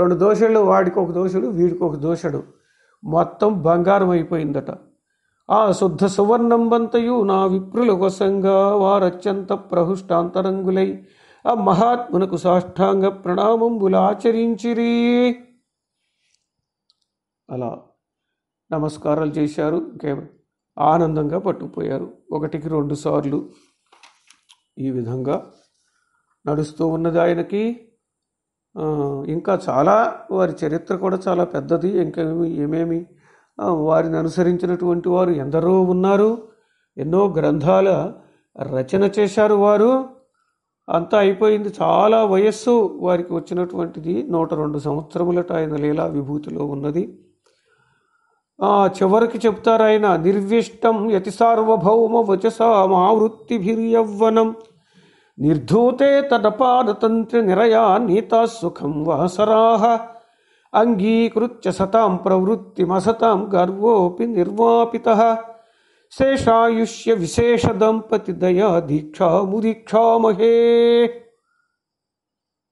S1: రెండు దోషులు వాడికి ఒక దోషుడు వీడికి ఒక దోషుడు మొత్తం బంగారం అయిపోయిందట ఆ శుద్ధ సువర్ణంబంతయు నా విప్రుల వారు వారత్యంత ప్రహుష్టాంతరంగులై ఆ మహాత్మునకు సాష్టాంగ ప్రణామంబులు ఆచరించిరి అలా నమస్కారాలు చేశారు ఇంకే ఆనందంగా పట్టుకుపోయారు ఒకటికి రెండు సార్లు ఈ విధంగా నడుస్తూ ఉన్నది ఆయనకి ఇంకా చాలా వారి చరిత్ర కూడా చాలా పెద్దది ఇంకేమి ఏమేమి వారిని అనుసరించినటువంటి వారు ఎందరో ఉన్నారు ఎన్నో గ్రంథాల రచన చేశారు వారు అంతా అయిపోయింది చాలా వయస్సు వారికి వచ్చినటువంటిది నూట రెండు సంవత్సరములట ఆయన లీలా విభూతిలో ఉన్నది చివరికి చెప్తారు ఆయన నిర్విష్టం యతి సార్వభౌమ వచస భిర్యవ్వనం निर्धूते तदपादतन्त्रनिरया नीता सुखं वासराः सराः अङ्गीकृत्य सताम् गर्वोपि गर्वोऽपि निर्मापितः शेषायुष्यविशेषदम्पतिदया दीक्षा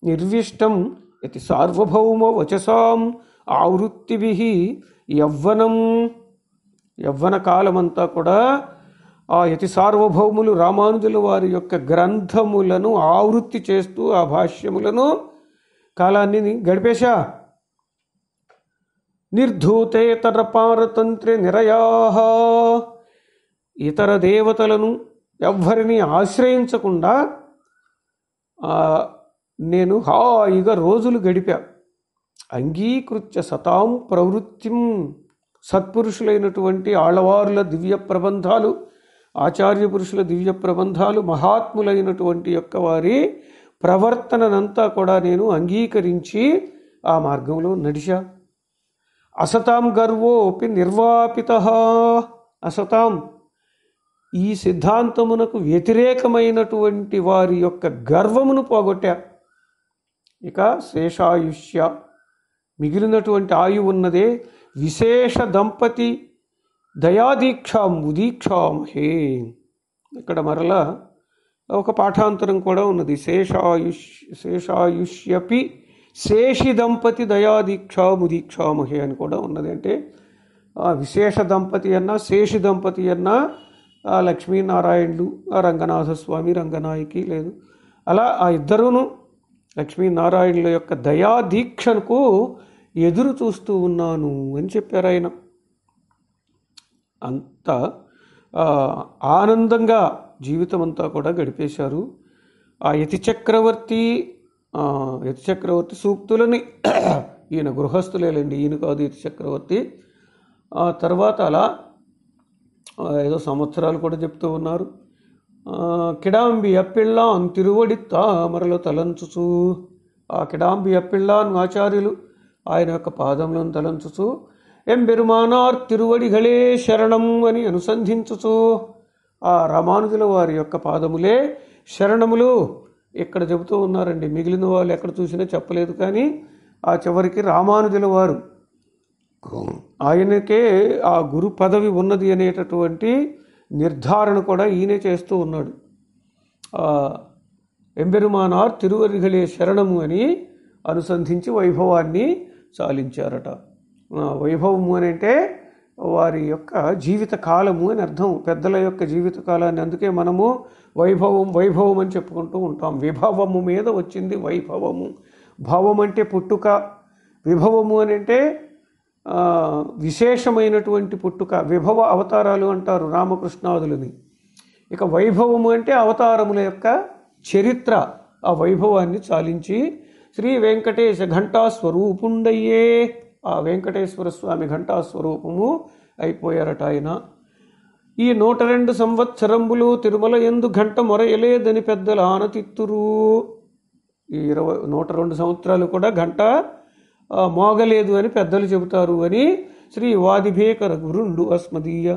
S1: निर्विष्टं यति इति सार्वभौमवचसाम् आवृत्तिभिः यौवनम् कुडा ఆ యతి సార్వభౌములు రామానుజుల వారి యొక్క గ్రంథములను ఆవృత్తి చేస్తూ ఆ భాష్యములను కాలాన్ని గడిపేశా నిర్ధూతే ఇతర పారతంత్రే నిరయాహ ఇతర దేవతలను ఎవ్వరిని ఆశ్రయించకుండా నేను హాయిగా రోజులు గడిపా అంగీకృత్య సతాం ప్రవృత్తిం సత్పురుషులైనటువంటి ఆళ్ళవారుల దివ్య ప్రబంధాలు ఆచార్య పురుషుల దివ్య ప్రబంధాలు మహాత్ములైనటువంటి యొక్క వారి ప్రవర్తననంతా కూడా నేను అంగీకరించి ఆ మార్గంలో నడిచా అసతాం గర్వోపి నిర్వాపిత అసతాం ఈ సిద్ధాంతమునకు వ్యతిరేకమైనటువంటి వారి యొక్క గర్వమును పోగొట్టా ఇక శేషాయుష్య మిగిలినటువంటి ఆయు ఉన్నదే విశేష దంపతి దయాదీక్ష ముదీక్షామహే ఇక్కడ మరలా ఒక పాఠాంతరం కూడా ఉన్నది శేషాయుష్ శేషాయుష్యపి శేషి దంపతి దయాదీక్షా ముదీక్షామహే అని కూడా ఉన్నది అంటే విశేష దంపతి అన్నా శేషి దంపతి అన్నా లక్ష్మీనారాయణుడు రంగనాథ స్వామి రంగనాయకి లేదు అలా ఆ ఇద్దరును లక్ష్మీనారాయణుల యొక్క దయాదీక్షకు ఎదురు చూస్తూ ఉన్నాను అని చెప్పారు ఆయన అంత ఆనందంగా జీవితం అంతా కూడా గడిపేశారు ఆ యతి చక్రవర్తి యతి చక్రవర్తి సూక్తులని (clears throat) ఈయన గృహస్థులేలేండి ఈయన కాదు యతి చక్రవర్తి ఆ తర్వాత అలా ఏదో సంవత్సరాలు కూడా చెప్తూ ఉన్నారు కిడాంబి అప్పిళ్ళాన్ తిరువడి తామరలు తలంచుచు ఆ కిడాంబి అప్పిళ్ళాన్ ఆచార్యులు ఆయన యొక్క పాదంలో తలంచుచు ఎంబెరుమానార్ తిరువడిగలే శరణం అని అనుసంధించుచు ఆ రామానుజుల వారి యొక్క పాదములే శరణములు ఇక్కడ చెబుతూ ఉన్నారండి మిగిలిన వాళ్ళు ఎక్కడ చూసినా చెప్పలేదు కానీ ఆ చివరికి రామానుజుల వారు ఆయనకే ఆ గురు పదవి ఉన్నది అనేటటువంటి నిర్ధారణ కూడా ఈయనే చేస్తూ ఉన్నాడు ఎంబెరుమానార్ తిరువరిగలే శరణము అని అనుసంధించి వైభవాన్ని చాలించారట వైభవము అని అంటే వారి యొక్క జీవిత కాలము అని అర్థం పెద్దల యొక్క జీవిత కాలాన్ని అందుకే మనము వైభవం వైభవం అని చెప్పుకుంటూ ఉంటాం విభవము మీద వచ్చింది వైభవము భావం అంటే పుట్టుక విభవము అని అంటే విశేషమైనటువంటి పుట్టుక విభవ అవతారాలు అంటారు రామకృష్ణాదులని ఇక వైభవము అంటే అవతారముల యొక్క చరిత్ర ఆ వైభవాన్ని చాలించి శ్రీ వెంకటేశ ఘంటా స్వరూపుండయ్యే ఆ వెంకటేశ్వర స్వామి ఘంటా స్వరూపము అయిపోయారట ఆయన ఈ నూట రెండు సంవత్సరంబులు తిరుమల ఎందు ఘంట మొరయలేదని పెద్దల ఆనతిత్తురు ఈ ఇరవై నూట రెండు సంవత్సరాలు కూడా గంట మోగలేదు అని పెద్దలు చెబుతారు అని శ్రీ వాదిభేకర గురుండు అస్మదీయ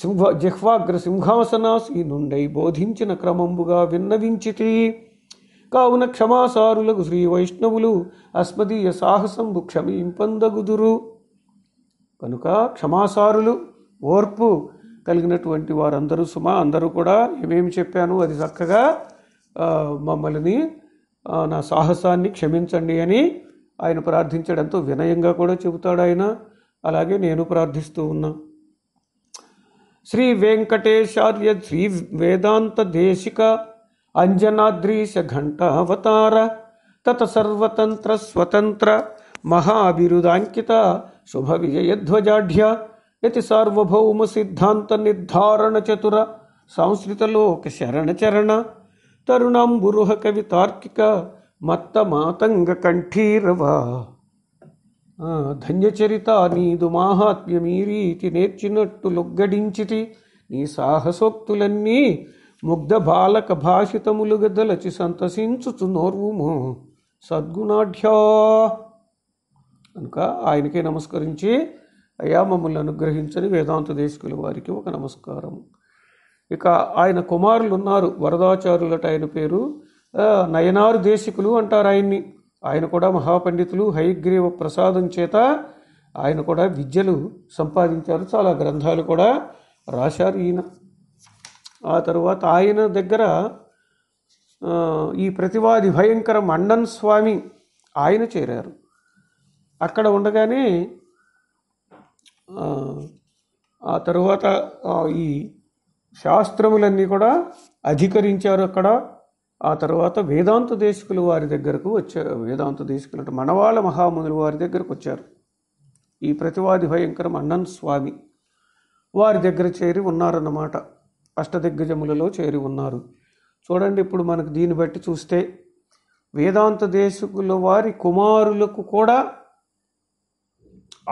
S1: సింహ జిహ్వాగ్ర సింహాసనాసీనుండై బోధించిన క్రమంబుగా విన్నవించితి కావున క్షమాసారులకు శ్రీ వైష్ణవులు అస్మదీయ సాహసంబు క్షమింపందగుదురు కనుక క్షమాసారులు ఓర్పు కలిగినటువంటి వారందరూ సుమా అందరూ కూడా ఏమేమి చెప్పాను అది చక్కగా మమ్మల్ని నా సాహసాన్ని క్షమించండి అని ఆయన ప్రార్థించడంతో వినయంగా కూడా చెబుతాడు ఆయన అలాగే నేను ప్రార్థిస్తూ ఉన్నా శ్రీ వెంకటేశార్య శ్రీ వేదాంత దేశిక అంజనాద్రీశ ఘంటావతార తత సర్వతంత్ర స్వతంత్ర మహాభిరుదాంకిత శుభ విజయధ్వజాఢ్య ఇది సార్వభౌమ సిద్ధాంత నిర్ధారణ చతుర సంస్కృతలోక శరణచరణ తరుణాంబురుహ కవితార్కిక మత్త మాతంగ కంఠీరవ ధన్యచరిత నీదు మాహాత్మ్యమీరీతి నేర్చినట్టు లొగ్గడించితి నీ సాహసోక్తులన్నీ ముగ్ధ బాలక భాషితములు గదలచి సంతసించుచు నోర్వుము సద్గుణాఢ్యా కనుక ఆయనకే నమస్కరించి అయ్యా మమ్మల్ని అనుగ్రహించని వేదాంత దేశకుల వారికి ఒక నమస్కారం ఇక ఆయన కుమారులు ఉన్నారు వరదాచారులట ఆయన పేరు నయనారు దేశికులు అంటారు ఆయన్ని ఆయన కూడా మహాపండితులు హైగ్రీవ ప్రసాదం చేత ఆయన కూడా విద్యలు సంపాదించారు చాలా గ్రంథాలు కూడా రాశారు ఈయన ఆ తరువాత ఆయన దగ్గర ఈ ప్రతివాది భయంకర మండన్ స్వామి ఆయన చేరారు అక్కడ ఉండగానే ఆ తరువాత ఈ శాస్త్రములన్నీ కూడా అధికరించారు అక్కడ ఆ తర్వాత వేదాంత దేశకులు వారి దగ్గరకు వచ్చారు వేదాంత దేశకులు అంటే మనవాళ్ళ మహామునులు వారి దగ్గరకు వచ్చారు ఈ ప్రతివాది భయంకరం అన్నన్ స్వామి వారి దగ్గర చేరి ఉన్నారన్నమాట అష్టదిగ్గజములలో చేరి ఉన్నారు చూడండి ఇప్పుడు మనకు దీన్ని బట్టి చూస్తే వేదాంత దేశకుల వారి కుమారులకు కూడా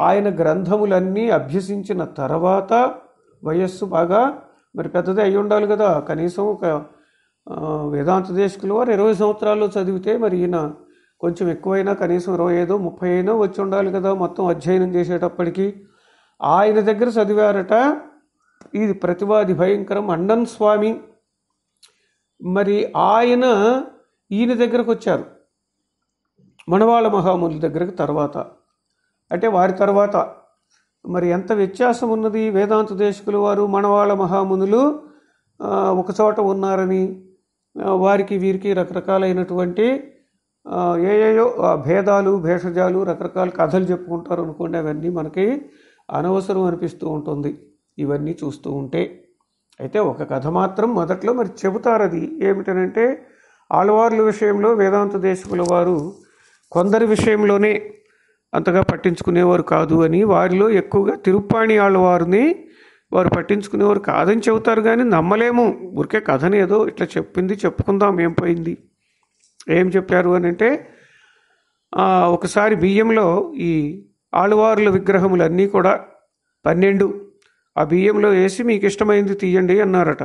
S1: ఆయన గ్రంథములన్నీ అభ్యసించిన తర్వాత వయస్సు బాగా మరి పెద్దది అయి ఉండాలి కదా కనీసం ఒక వేదాంత దేశకుల వారు ఇరవై సంవత్సరాల్లో చదివితే మరి ఈయన కొంచెం ఎక్కువైనా కనీసం ఇరవై ఐదో ముప్పై అయినా వచ్చి ఉండాలి కదా మొత్తం అధ్యయనం చేసేటప్పటికి ఆయన దగ్గర చదివారట ఇది ప్రతివాది భయంకరం అండన్ స్వామి మరి ఆయన ఈయన దగ్గరకు వచ్చారు మనవాళ మహాముని దగ్గరకు తర్వాత అంటే వారి తర్వాత మరి ఎంత వ్యత్యాసం ఉన్నది వేదాంత దేశకులు వారు మనవాళ మహామునులు ఒకచోట ఉన్నారని వారికి వీరికి రకరకాలైనటువంటి ఏయేయో భేదాలు భేషజాలు రకరకాల కథలు చెప్పుకుంటారు అనుకోండి అవన్నీ మనకి అనవసరం అనిపిస్తూ ఉంటుంది ఇవన్నీ చూస్తూ ఉంటే అయితే ఒక కథ మాత్రం మొదట్లో మరి చెబుతారు అది ఏమిటనంటే ఆళ్వార్ల విషయంలో వేదాంత దేశముల వారు కొందరి విషయంలోనే అంతగా పట్టించుకునేవారు కాదు అని వారిలో ఎక్కువగా తిరుప్పాణి ఆళ్వారిని వారు పట్టించుకునేవారు కాదని చెబుతారు కానీ నమ్మలేము ఊరికే కథని ఏదో ఇట్లా చెప్పింది చెప్పుకుందాం ఏం పోయింది ఏం చెప్పారు అని అంటే ఒకసారి బియ్యంలో ఈ ఆళ్వారుల విగ్రహములన్నీ కూడా పన్నెండు ఆ బియ్యంలో వేసి మీకు ఇష్టమైంది తీయండి అన్నారట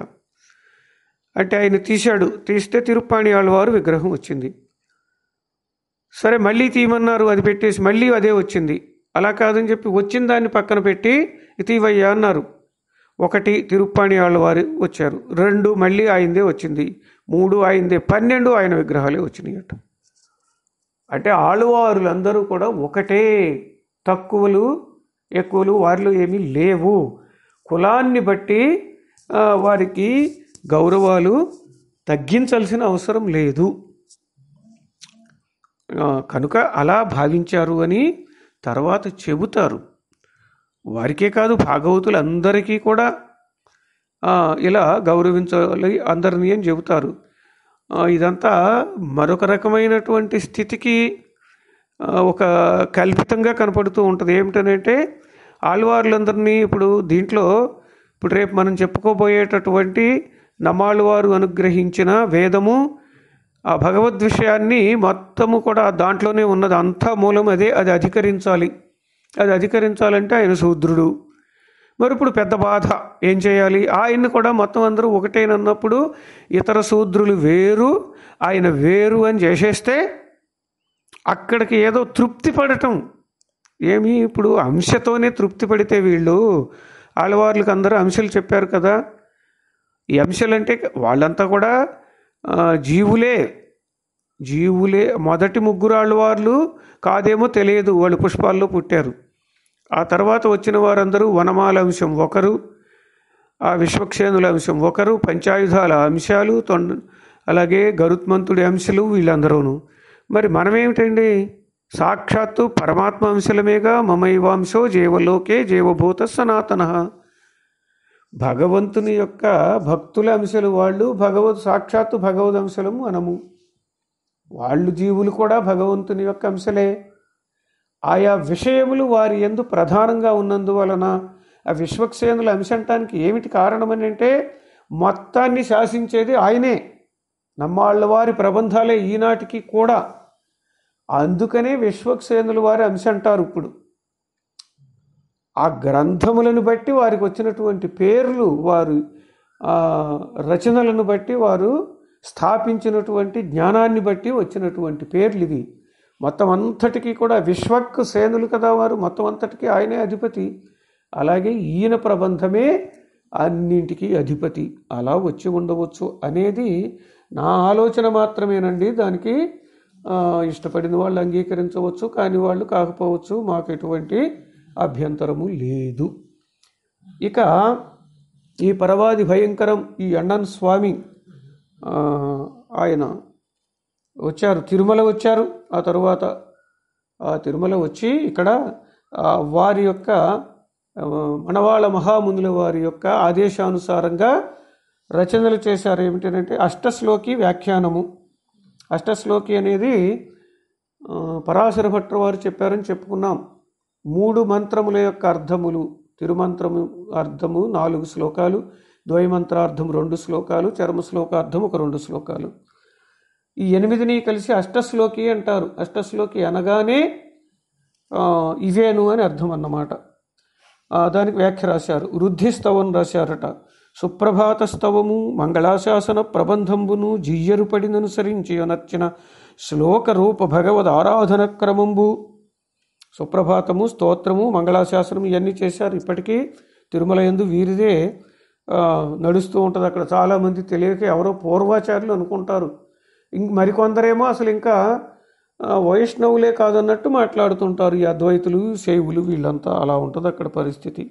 S1: అంటే ఆయన తీశాడు తీస్తే తిరుప్పాణి వాళ్ళవారు విగ్రహం వచ్చింది సరే మళ్ళీ తీయమన్నారు అది పెట్టేసి మళ్ళీ అదే వచ్చింది అలా కాదని చెప్పి వచ్చిన దాన్ని పక్కన పెట్టి తీవయ్యా అన్నారు ఒకటి తిరుప్పాణి వారు వచ్చారు రెండు మళ్ళీ ఆయిందే వచ్చింది మూడు ఆయిందే పన్నెండు ఆయన విగ్రహాలే అట అంటే ఆళ్ళవారులందరూ కూడా ఒకటే తక్కువలు ఎక్కువలు వారిలో ఏమీ లేవు కులాన్ని బట్టి వారికి గౌరవాలు తగ్గించాల్సిన అవసరం లేదు కనుక అలా భావించారు అని తర్వాత చెబుతారు వారికే కాదు భాగవతులు అందరికీ కూడా ఇలా గౌరవించాలి అందరినీ అని చెబుతారు ఇదంతా మరొక రకమైనటువంటి స్థితికి ఒక కల్పితంగా కనపడుతూ ఉంటుంది ఏమిటనంటే ఆళ్వార్లందరినీ ఇప్పుడు దీంట్లో ఇప్పుడు రేపు మనం చెప్పుకోబోయేటటువంటి నమాళ్వారు అనుగ్రహించిన వేదము ఆ భగవద్ విషయాన్ని మొత్తము కూడా దాంట్లోనే ఉన్నది అంతా మూలం అదే అది అధికరించాలి అది అధికరించాలంటే ఆయన శూద్రుడు మరి ఇప్పుడు పెద్ద బాధ ఏం చేయాలి ఆయన్ని కూడా మొత్తం అందరూ ఒకటేనన్నప్పుడు ఇతర శూద్రులు వేరు ఆయన వేరు అని చేసేస్తే అక్కడికి ఏదో తృప్తి పడటం ఏమి ఇప్పుడు అంశతోనే తృప్తి పడితే వీళ్ళు ఆళ్ళవార్లకు అందరూ అంశలు చెప్పారు కదా ఈ అంశలంటే వాళ్ళంతా కూడా జీవులే జీవులే మొదటి ముగ్గురు ఆళ్ళవార్లు కాదేమో తెలియదు వాళ్ళు పుష్పాల్లో పుట్టారు ఆ తర్వాత వచ్చిన వారందరూ వనమాల అంశం ఒకరు ఆ విశ్వక్షేణుల అంశం ఒకరు పంచాయుధాల అంశాలు తొండ అలాగే గరుత్మంతుడి అంశాలు వీళ్ళందరూను మరి మనమేమిటండి సాక్షాత్తు పరమాత్మాంశలమేగా మమైవాంశో జీవలోకే జీవభూత సనాతన భగవంతుని యొక్క భక్తుల అంశలు వాళ్ళు భగవత్ సాక్షాత్తు భగవద్ అంశలము అనము వాళ్ళు జీవులు కూడా భగవంతుని యొక్క అంశలే ఆయా విషయములు వారి ఎందు ప్రధానంగా ఉన్నందువలన ఆ విశ్వక్సేనుల అంశంటానికి ఏమిటి కారణమని అంటే మొత్తాన్ని శాసించేది ఆయనే నమ్మాళ్ళ వారి ప్రబంధాలే ఈనాటికి కూడా అందుకనే విశ్వక్సేనులు వారి అంశ అంటారు ఇప్పుడు ఆ గ్రంథములను బట్టి వారికి వచ్చినటువంటి పేర్లు వారు రచనలను బట్టి వారు స్థాపించినటువంటి జ్ఞానాన్ని బట్టి వచ్చినటువంటి పేర్లు ఇవి మొత్తం అంతటికీ కూడా విశ్వక్ సేనులు కదా వారు మొత్తం అంతటికీ ఆయనే అధిపతి అలాగే ఈయన ప్రబంధమే అన్నింటికీ అధిపతి అలా వచ్చి ఉండవచ్చు అనేది నా ఆలోచన మాత్రమేనండి దానికి ఇష్టపడిన వాళ్ళు అంగీకరించవచ్చు కాని వాళ్ళు కాకపోవచ్చు మాకు ఎటువంటి అభ్యంతరము లేదు ఇక ఈ పరవాది భయంకరం ఈ అన్నన్ స్వామి ఆయన వచ్చారు తిరుమల వచ్చారు ఆ తరువాత ఆ తిరుమల వచ్చి ఇక్కడ వారి యొక్క మనవాళ మహాముందుల వారి యొక్క ఆదేశానుసారంగా రచనలు చేశారు ఏమిటంటే అష్టశ్లోకి వ్యాఖ్యానము అష్టశ్లోకి అనేది పరాశర భట్టు వారు చెప్పారని చెప్పుకున్నాం మూడు మంత్రముల యొక్క అర్థములు తిరుమంత్రము అర్థము నాలుగు శ్లోకాలు ద్వైమంత్రార్థం రెండు శ్లోకాలు చర్మ శ్లోకార్థం ఒక రెండు శ్లోకాలు ఈ ఎనిమిదిని కలిసి అష్టశ్లోకి అంటారు అష్టశ్లోకి అనగానే ఇవేను అని అర్థం అన్నమాట దానికి వ్యాఖ్య రాశారు వృద్ధిస్తవం రాశారట సుప్రభాతస్తవము మంగళాశాసన ప్రబంధంబును జీయరుపడిననుసరించి అనర్చిన శ్లోకరూప భగవద్ ఆరాధన క్రమంబు సుప్రభాతము స్తోత్రము మంగళాశాసనం ఇవన్నీ చేశారు ఇప్పటికీ తిరుమల ఎందు వీరిదే నడుస్తూ ఉంటుంది అక్కడ చాలామంది తెలియక ఎవరో పూర్వాచార్యులు అనుకుంటారు ఇంక మరికొందరేమో అసలు ఇంకా వైష్ణవులే కాదన్నట్టు మాట్లాడుతుంటారు ఈ అద్వైతులు శైవులు వీళ్ళంతా అలా ఉంటుంది అక్కడ పరిస్థితి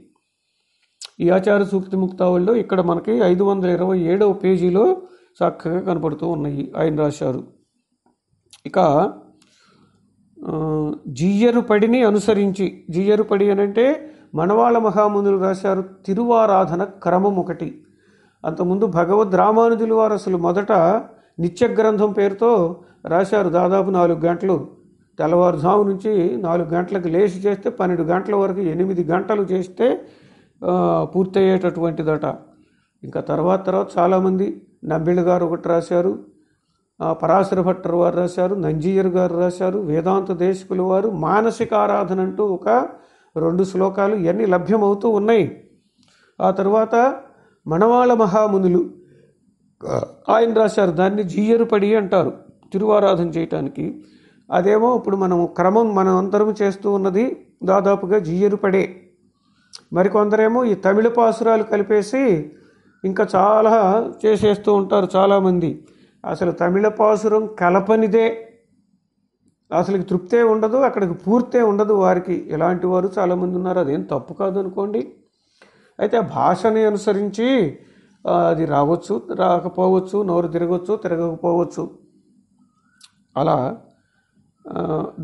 S1: ఈ ఆచార సూక్తి ముక్తావళిలో ఇక్కడ మనకి ఐదు వందల ఇరవై ఏడవ పేజీలో చక్కగా కనపడుతూ ఉన్నాయి ఆయన రాశారు ఇక జియ్యరు పడిని అనుసరించి జియ్యరు పడి అనంటే మనవాళ మహామునులు రాశారు తిరువారాధన క్రమం ఒకటి అంతకుముందు భగవద్ రామానుజులు వారు అసలు మొదట నిత్య గ్రంథం పేరుతో రాశారు దాదాపు నాలుగు గంటలు తెల్లవారుజాము నుంచి నాలుగు గంటలకు లేచి చేస్తే పన్నెండు గంటల వరకు ఎనిమిది గంటలు చేస్తే పూర్తయ్యేటటువంటిదట ఇంకా తర్వాత తర్వాత చాలామంది నంబిళ్ళ గారు ఒకటి రాశారు పరాశర భట్టర్ వారు రాశారు నంజీయర్ గారు రాశారు వేదాంత దేశకుల వారు మానసిక ఆరాధన అంటూ ఒక రెండు శ్లోకాలు ఇవన్నీ లభ్యమవుతూ ఉన్నాయి ఆ తర్వాత మణవాళ మహామునులు ఆయన రాశారు దాన్ని జీయరు పడి అంటారు తిరువారాధన చేయటానికి అదేమో ఇప్పుడు మనం క్రమం మనం అందరం చేస్తూ ఉన్నది దాదాపుగా జీయరు పడే మరికొందరేమో ఈ తమిళ పాసురాలు కలిపేసి ఇంకా చాలా చేసేస్తూ ఉంటారు చాలామంది అసలు తమిళ పాసురం కలపనిదే అసలుకి తృప్తే ఉండదు అక్కడికి పూర్తే ఉండదు వారికి ఇలాంటి వారు చాలామంది ఉన్నారు అదేం తప్పు కాదు అనుకోండి అయితే ఆ భాషని అనుసరించి అది రావచ్చు రాకపోవచ్చు నోరు తిరగవచ్చు తిరగకపోవచ్చు అలా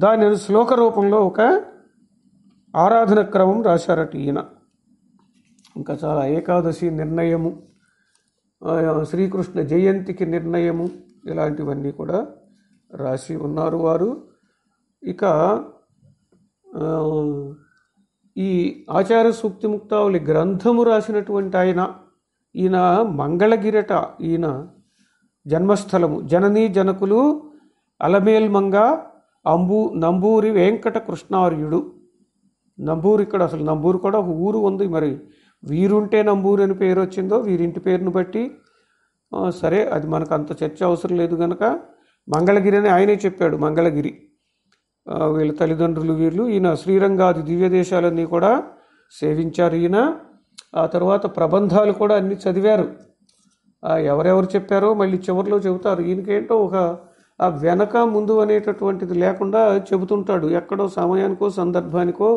S1: దాని శ్లోక రూపంలో ఒక ఆరాధన క్రమం రాశారట ఈయన ఇంకా చాలా ఏకాదశి నిర్ణయము శ్రీకృష్ణ జయంతికి నిర్ణయము ఇలాంటివన్నీ కూడా రాసి ఉన్నారు వారు ఇక ఈ ఆచార సూక్తి ముక్తావళి గ్రంథము రాసినటువంటి ఆయన ఈయన మంగళగిరట ఈయన జన్మస్థలము జననీ జనకులు అలమేల్మంగ అంబూ నంబూరి వెంకట కృష్ణార్యుడు నంబూరు ఇక్కడ అసలు నంబూరు కూడా ఒక ఊరు ఉంది మరి వీరుంటే నంబూరు అని పేరు వచ్చిందో వీరింటి పేరును బట్టి సరే అది మనకు అంత చర్చ అవసరం లేదు కనుక మంగళగిరి అని ఆయనే చెప్పాడు మంగళగిరి వీళ్ళ తల్లిదండ్రులు వీళ్ళు ఈయన శ్రీరంగాది దివ్య దేశాలన్నీ కూడా సేవించారు ఈయన ఆ తర్వాత ప్రబంధాలు కూడా అన్ని చదివారు ఎవరెవరు చెప్పారో మళ్ళీ చివరిలో చెబుతారు ఈయనకేంటో ఒక ఆ వెనక ముందు అనేటటువంటిది లేకుండా చెబుతుంటాడు ఎక్కడో సమయానికో సందర్భానికో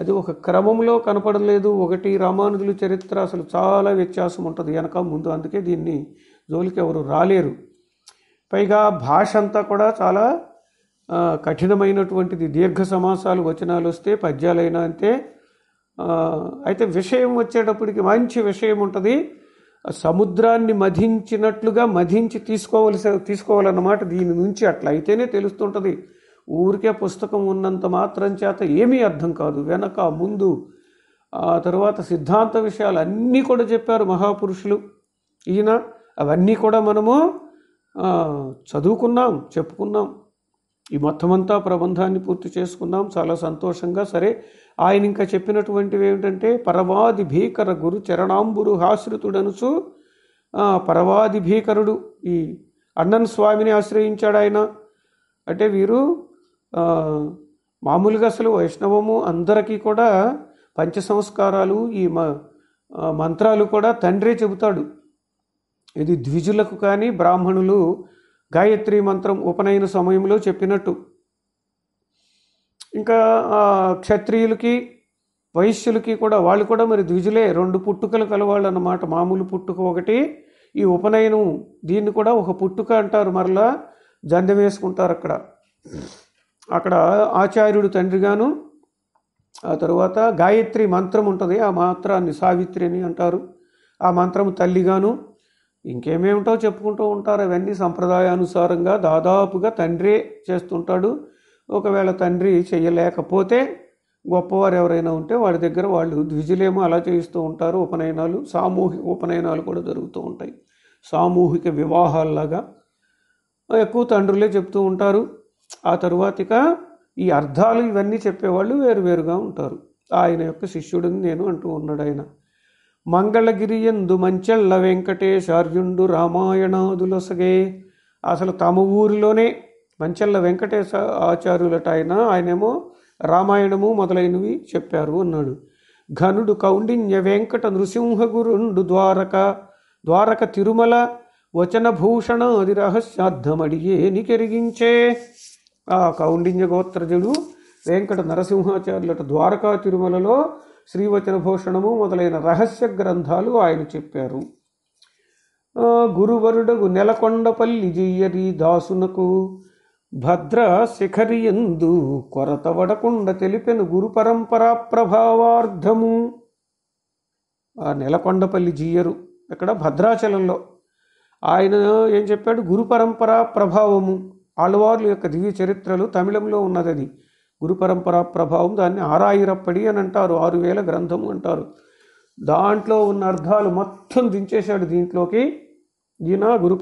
S1: అది ఒక క్రమంలో కనపడలేదు ఒకటి రామానుజుల చరిత్ర అసలు చాలా వ్యత్యాసం ఉంటుంది వెనక ముందు అందుకే దీన్ని జోలికి ఎవరు రాలేరు పైగా భాష అంతా కూడా చాలా కఠినమైనటువంటిది దీర్ఘ సమాసాలు వచనాలు వస్తే పద్యాలైనా అంతే అయితే విషయం వచ్చేటప్పటికి మంచి విషయం ఉంటుంది సముద్రాన్ని మధించినట్లుగా మధించి తీసుకోవలసి తీసుకోవాలన్నమాట దీని నుంచి అట్లా అయితేనే తెలుస్తుంటుంది ఊరికే పుస్తకం ఉన్నంత మాత్రం చేత ఏమీ అర్థం కాదు వెనక ముందు ఆ తర్వాత సిద్ధాంత విషయాలు అన్నీ కూడా చెప్పారు మహాపురుషులు ఈయన అవన్నీ కూడా మనము చదువుకున్నాం చెప్పుకున్నాం ఈ మొత్తమంతా అంతా ప్రబంధాన్ని పూర్తి చేసుకున్నాం చాలా సంతోషంగా సరే ఆయన ఇంకా చెప్పినటువంటివి ఏమిటంటే పరవాది భీకర గురు చరణాంబురు హాశ్రితుడనుచు పరవాది భీకరుడు ఈ అన్నన్ స్వామిని ఆశ్రయించాడు ఆయన అంటే వీరు మామూలుగా అసలు వైష్ణవము అందరికీ కూడా పంచ సంస్కారాలు ఈ మంత్రాలు కూడా తండ్రే చెబుతాడు ఇది ద్విజులకు కానీ బ్రాహ్మణులు గాయత్రి మంత్రం ఉపనయన సమయంలో చెప్పినట్టు ఇంకా క్షత్రియులకి వైశ్యులకి కూడా వాళ్ళు కూడా మరి ద్విజులే రెండు పుట్టుకలు కలవాళ్ళు అన్నమాట మామూలు పుట్టుక ఒకటి ఈ ఉపనయనం దీన్ని కూడా ఒక పుట్టుక అంటారు మరలా జందం వేసుకుంటారు అక్కడ అక్కడ ఆచార్యుడు తండ్రిగాను ఆ తర్వాత గాయత్రి మంత్రం ఉంటుంది ఆ మంత్రాన్ని సావిత్రి అని అంటారు ఆ మంత్రం తల్లిగాను ఇంకేమేమిటో చెప్పుకుంటూ ఉంటారు అవన్నీ సంప్రదాయానుసారంగా దాదాపుగా తండ్రే చేస్తుంటాడు ఒకవేళ తండ్రి చేయలేకపోతే గొప్పవారు ఎవరైనా ఉంటే వాడి దగ్గర వాళ్ళు ద్విజులేమో అలా చేయిస్తూ ఉంటారు ఉపనయనాలు సామూహిక ఉపనయనాలు కూడా జరుగుతూ ఉంటాయి సామూహిక వివాహాలలాగా ఎక్కువ తండ్రులే చెప్తూ ఉంటారు ఆ తరువాత ఈ అర్థాలు ఇవన్నీ చెప్పేవాళ్ళు వేరువేరుగా ఉంటారు ఆయన యొక్క శిష్యుడిని నేను అంటూ ఉన్నాడు ఆయన మంగళగిరి ఎందు మంచెళ్ళ వెంకటేశార్యుండు రామాయణాదులసగే అసలు తమ ఊరిలోనే మంచెళ్ళ వెంకటేశ ఆచార్యులట ఆయన ఆయనేమో రామాయణము మొదలైనవి చెప్పారు అన్నాడు ఘనుడు కౌండిన్య వెంకట నృసింహగురుండు ద్వారక ద్వారక తిరుమల అది రహస్యార్థమడియే నికెరిగించే ఆ కౌండిన్య గోత్రజుడు వెంకట నరసింహాచార్యులట ద్వారకా తిరుమలలో శ్రీవచన భూషణము మొదలైన రహస్య గ్రంథాలు ఆయన చెప్పారు గురువరుడగు నెలకొండపల్లి జీయరి దాసునకు భద్ర శిఖరి ఎందు కొరత వడకుండా తెలిపెను గురు పరంపరా ప్రభావార్థము ఆ నెలకొండపల్లి జీయరు ఇక్కడ భద్రాచలంలో ఆయన ఏం చెప్పాడు గురు పరంపరా ప్రభావము ఆళ్వార్ల యొక్క దివ్య చరిత్రలు తమిళంలో ఉన్నది అది గురు ప్రభావం దాన్ని ఆరాయిరప్పడి అని అంటారు ఆరు వేల గ్రంథం అంటారు దాంట్లో ఉన్న అర్థాలు మొత్తం దించేశాడు దీంట్లోకి ఈయన గురు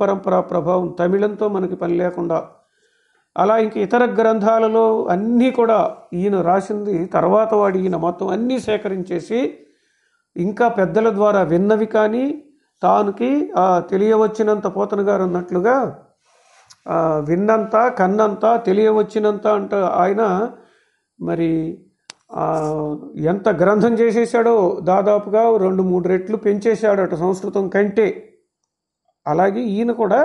S1: ప్రభావం తమిళంతో మనకి పని లేకుండా అలా ఇంక ఇతర గ్రంథాలలో అన్నీ కూడా ఈయన రాసింది తర్వాత వాడు ఈయన మొత్తం అన్నీ సేకరించేసి ఇంకా పెద్దల ద్వారా విన్నవి కానీ తానుకి తెలియవచ్చినంత పోతన గారు అన్నట్లుగా విన్నంత కన్నంత తెలియవచ్చినంత అంట ఆయన మరి ఎంత గ్రంథం చేసేసాడో దాదాపుగా రెండు మూడు రెట్లు అట సంస్కృతం కంటే అలాగే ఈయన కూడా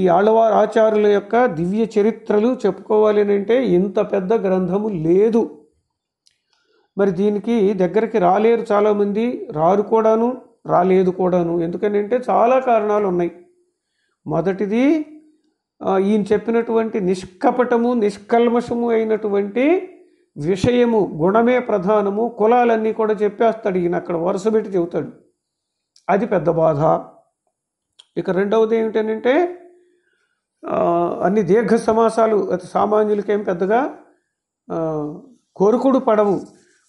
S1: ఈ ఆళ్ళవారు ఆచార్యుల యొక్క దివ్య చరిత్రలు చెప్పుకోవాలి అంటే ఇంత పెద్ద గ్రంథము లేదు మరి దీనికి దగ్గరికి రాలేరు చాలామంది రారు కూడాను రాలేదు కూడాను ఎందుకని అంటే చాలా కారణాలు ఉన్నాయి మొదటిది ఈయన చెప్పినటువంటి నిష్కపటము నిష్కల్మషము అయినటువంటి విషయము గుణమే ప్రధానము కులాలన్నీ కూడా చెప్పేస్తాడు ఈయన అక్కడ వరుస పెట్టి చెబుతాడు అది పెద్ద బాధ ఇక రెండవది ఏమిటనంటే అన్ని దీర్ఘ సమాసాలు అతి సామాన్యులకేం పెద్దగా కోరుకుడు పడవు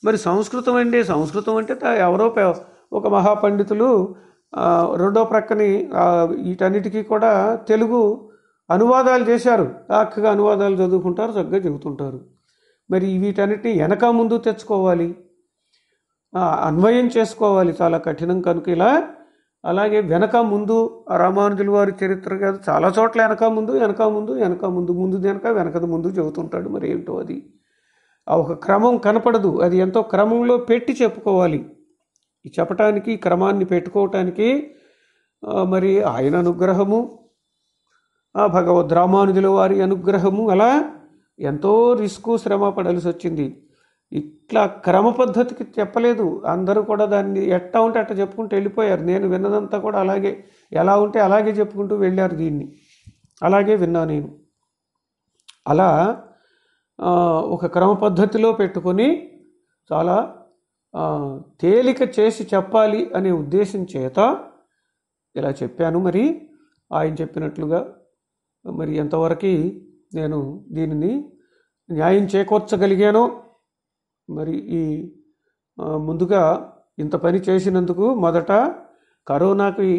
S1: మరి సంస్కృతం అండి సంస్కృతం అంటే ఎవరో ఒక మహాపండితులు రెండో ప్రక్కని వీటన్నిటికీ కూడా తెలుగు అనువాదాలు చేశారు చక్కగా అనువాదాలు చదువుకుంటారు చక్కగా చెబుతుంటారు మరి వీటన్నిటిని వెనక ముందు తెచ్చుకోవాలి అన్వయం చేసుకోవాలి చాలా కఠినం కనుక ఇలా అలాగే వెనక ముందు రామానుజుల వారి చరిత్ర కాదు చాలా చోట్ల వెనక ముందు వెనక ముందు వెనక ముందు ముందు వెనక వెనకది ముందు చెబుతుంటాడు మరి ఏమిటో అది ఆ ఒక క్రమం కనపడదు అది ఎంతో క్రమంలో పెట్టి చెప్పుకోవాలి చెప్పటానికి క్రమాన్ని పెట్టుకోవటానికి మరి ఆయన అనుగ్రహము భగవద్ రామానుజుల వారి అనుగ్రహము అలా ఎంతో రిస్కు శ్రమ పడాల్సి వచ్చింది ఇట్లా క్రమ పద్ధతికి చెప్పలేదు అందరూ కూడా దాన్ని ఎట్టా ఉంటే అట్ట చెప్పుకుంటూ వెళ్ళిపోయారు నేను విన్నదంతా కూడా అలాగే ఎలా ఉంటే అలాగే చెప్పుకుంటూ వెళ్ళారు దీన్ని అలాగే విన్నా నేను అలా ఒక క్రమ పద్ధతిలో పెట్టుకొని చాలా తేలిక చేసి చెప్పాలి అనే ఉద్దేశం చేత ఇలా చెప్పాను మరి ఆయన చెప్పినట్లుగా మరి ఎంతవరకు నేను దీనిని న్యాయం చేకూర్చగలిగానో మరి ఈ ముందుగా ఇంత పని చేసినందుకు మొదట కరోనాకి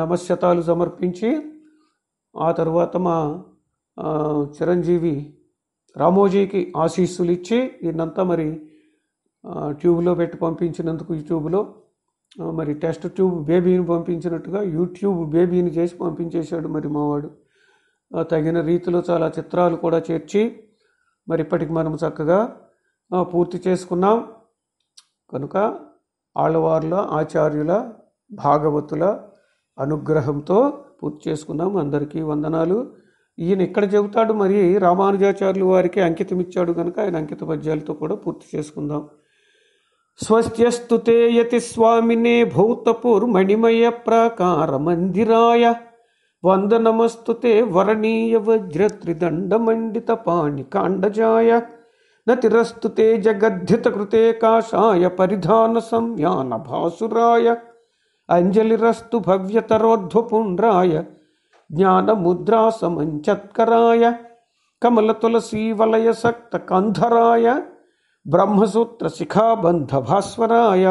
S1: నమశతాలు సమర్పించి ఆ తర్వాత మా చిరంజీవి రామోజీకి ఆశీస్సులు ఇచ్చి దీన్నంతా మరి ట్యూబ్లో పెట్టి పంపించినందుకు యూట్యూబ్లో మరి టెస్ట్ ట్యూబ్ బేబీని పంపించినట్టుగా యూట్యూబ్ బేబీని చేసి పంపించేశాడు మరి మావాడు తగిన రీతిలో చాలా చిత్రాలు కూడా చేర్చి మరి ఇప్పటికి మనం చక్కగా పూర్తి చేసుకున్నాం కనుక ఆళ్ళవార్ల ఆచార్యుల భాగవతుల అనుగ్రహంతో పూర్తి చేసుకున్నాం అందరికీ వందనాలు ఈయన ఇక్కడ చెబుతాడు మరి రామానుజాచార్యులు వారికి అంకితం ఇచ్చాడు కనుక ఆయన అంకిత పద్యాలతో కూడా పూర్తి చేసుకుందాం స్వస్త్యస్తుతే యతి స్వామినే భౌతపూర్ మణిమయ ప్రాకార మందిరాయ वन्दनमस्तु ते वरणीयवज्रत्रिदण्डमण्डितपाणिकाण्डजाय न तिरस्तु ते जगद्धितकृते काशाय परिधानसंयानभासुराय अञ्जलिरस्तु भव्यतरोध्वपुण्ड्राय ज्ञानमुद्रासमञ्चत्कराय कमलतुलसीवलयसक्तकन्धराय ब्रह्मसूत्रशिखाबन्धभास्वराय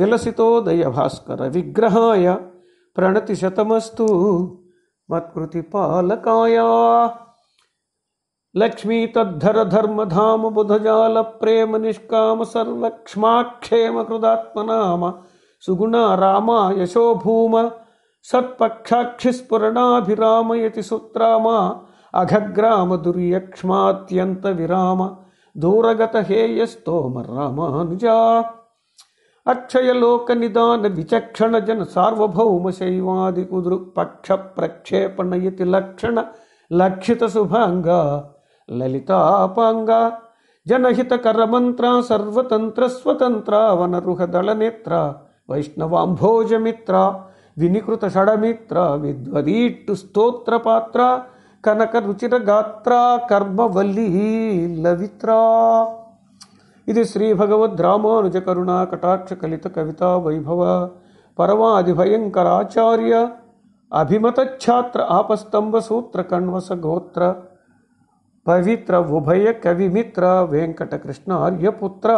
S1: विलसितोदयभास्करविग्रहाय प्रणतिशतमस्तु मत्कृतिपालकाया लक्ष्मी तद्धर धर्म धाम बुधजाल प्रेम निष्काम सर्वक्ष्माक्षेम कृदात्मनाम सुगुणा रामा यशो भूम सत्पक्षाक्षिस्फुरणाभिरामयति सुत्रामा अघग्राम दुर्यक्ष्मात्यन्त विराम दूरगत हेयस्तोम रामानुजा అక్షయలోక నిదాన విచక్షణ జన సార్వభౌమ శైవాది కుదురు పక్ష ప్రక్షేపణయతి లక్షణ లక్షిత శుభాంగ లలితాపాంగ జనహితకరమంత్ర సర్వతంత్ర స్వతంత్ర వనరుహ వనరుహదళనేత్ర వైష్ణవాంభోజమిత్ర వినికృత షడమిత్ర విద్వదీట్టు స్తోత్ర పాత్ర కనక రుచిర గాత్ర కర్మవల్లి లవిత్రా ఇది శ్రీభగవద్రామానుజకరుణాకటాక్షకలితకవితా వైభవ పరమాదిభయంకరాచార్య అభిమతఛాత్ర ఆపస్తంభ సూత్ర కణ్వస గోత్ర పవిత్ర ఉభయ కవిమిత్ర వెంకటకృష్ణ ఆర్యపుత్ర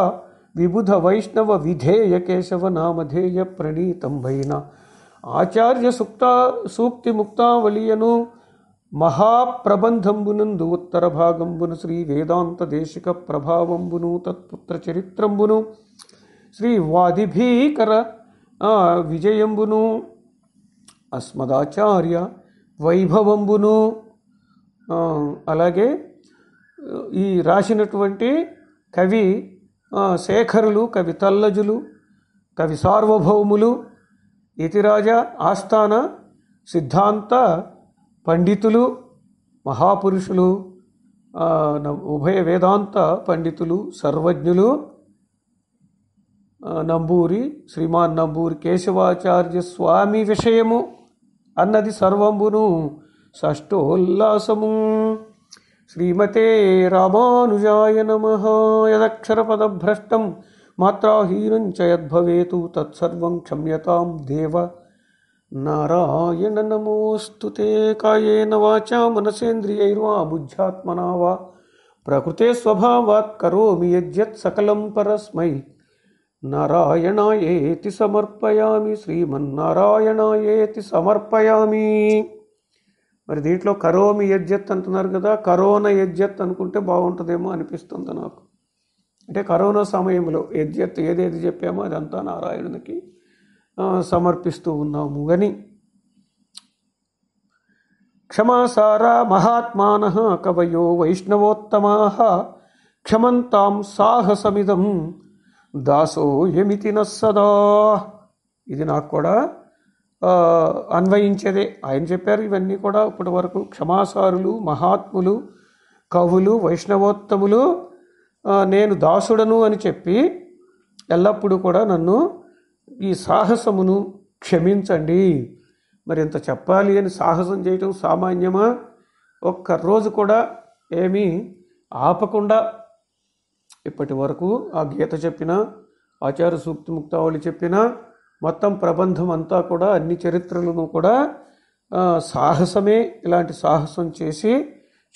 S1: విబుధ వైష్ణవ విధేయ కేశవ నామధేయ ప్రణీతంబైన ఆచార్య సుక్త సూక్తి ముక్తావళియను మహాప్రబంధంబునందు ఉత్తర భాగంబును శ్రీ వేదాంత దేశిక ప్రభావంబును తత్పుత్ర చరిత్రంబును శ్రీ వాదిభీకర విజయంబును అస్మదాచార్య వైభవంబును అలాగే ఈ రాసినటువంటి కవి శేఖరులు కవి తల్లజులు కవి సార్వభౌములు ఇతిరాజ ఆస్థాన సిద్ధాంత పండితులు మహాపురుషులు ఉభయ వేదాంత పండితులు సర్వజ్ఞులు నంబూరి శ్రీమాన్ నంబూరి కేశవాచార్య స్వామి విషయము అన్నది సర్వంబును షష్టోల్లాసము శ్రీమతే రామానుజాయ నమ యదక్షరపదభ్రష్టం మాత్రాహీనం చ యద్భవేతు తత్సర్వం క్షమ్యతాం దేవ నారాయణ నమోస్తు కాయేన వాచా మనసేంద్రియైర్వా బుద్ధ్యాత్మనా వా ప్రకృతే స్వభావాత్ కరోమి యజ్జత్ సకలం పరస్మై నారాయణాయేతి సమర్పయామి శ్రీమన్నారాయణాయేతి సమర్పయామి మరి దీంట్లో కరోమి యజ్జత్ అంటున్నారు కదా కరోనా యజ్జత్ అనుకుంటే బాగుంటుందేమో అనిపిస్తుంది నాకు అంటే కరోనా సమయంలో యజ్జత్ ఏదేది చెప్పామో అదంతా నారాయణునికి సమర్పిస్తూ ఉన్నాము అని క్షమాసార మహాత్మాన కవయో వైష్ణవోత్తమా క్షమంతాం సాహసమిదం దాసో ఎమితి సదా ఇది నాకు కూడా అన్వయించేదే ఆయన చెప్పారు ఇవన్నీ కూడా ఇప్పటి వరకు క్షమాసారులు మహాత్ములు కవులు వైష్ణవోత్తములు నేను దాసుడను అని చెప్పి ఎల్లప్పుడూ కూడా నన్ను ఈ సాహసమును క్షమించండి మరింత చెప్పాలి అని సాహసం చేయటం సామాన్యమా ఒక్కరోజు కూడా ఏమీ ఆపకుండా ఇప్పటి వరకు ఆ గీత చెప్పిన ఆచార సూక్తి ముక్తావళి చెప్పిన మొత్తం ప్రబంధం అంతా కూడా అన్ని చరిత్రలను కూడా సాహసమే ఇలాంటి సాహసం చేసి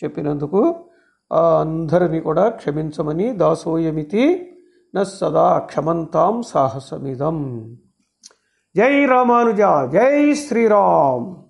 S1: చెప్పినందుకు అందరినీ కూడా క్షమించమని దాసోయమితి न सदा क्षमताम साहसमिदम जय रामानुजा जय श्री राम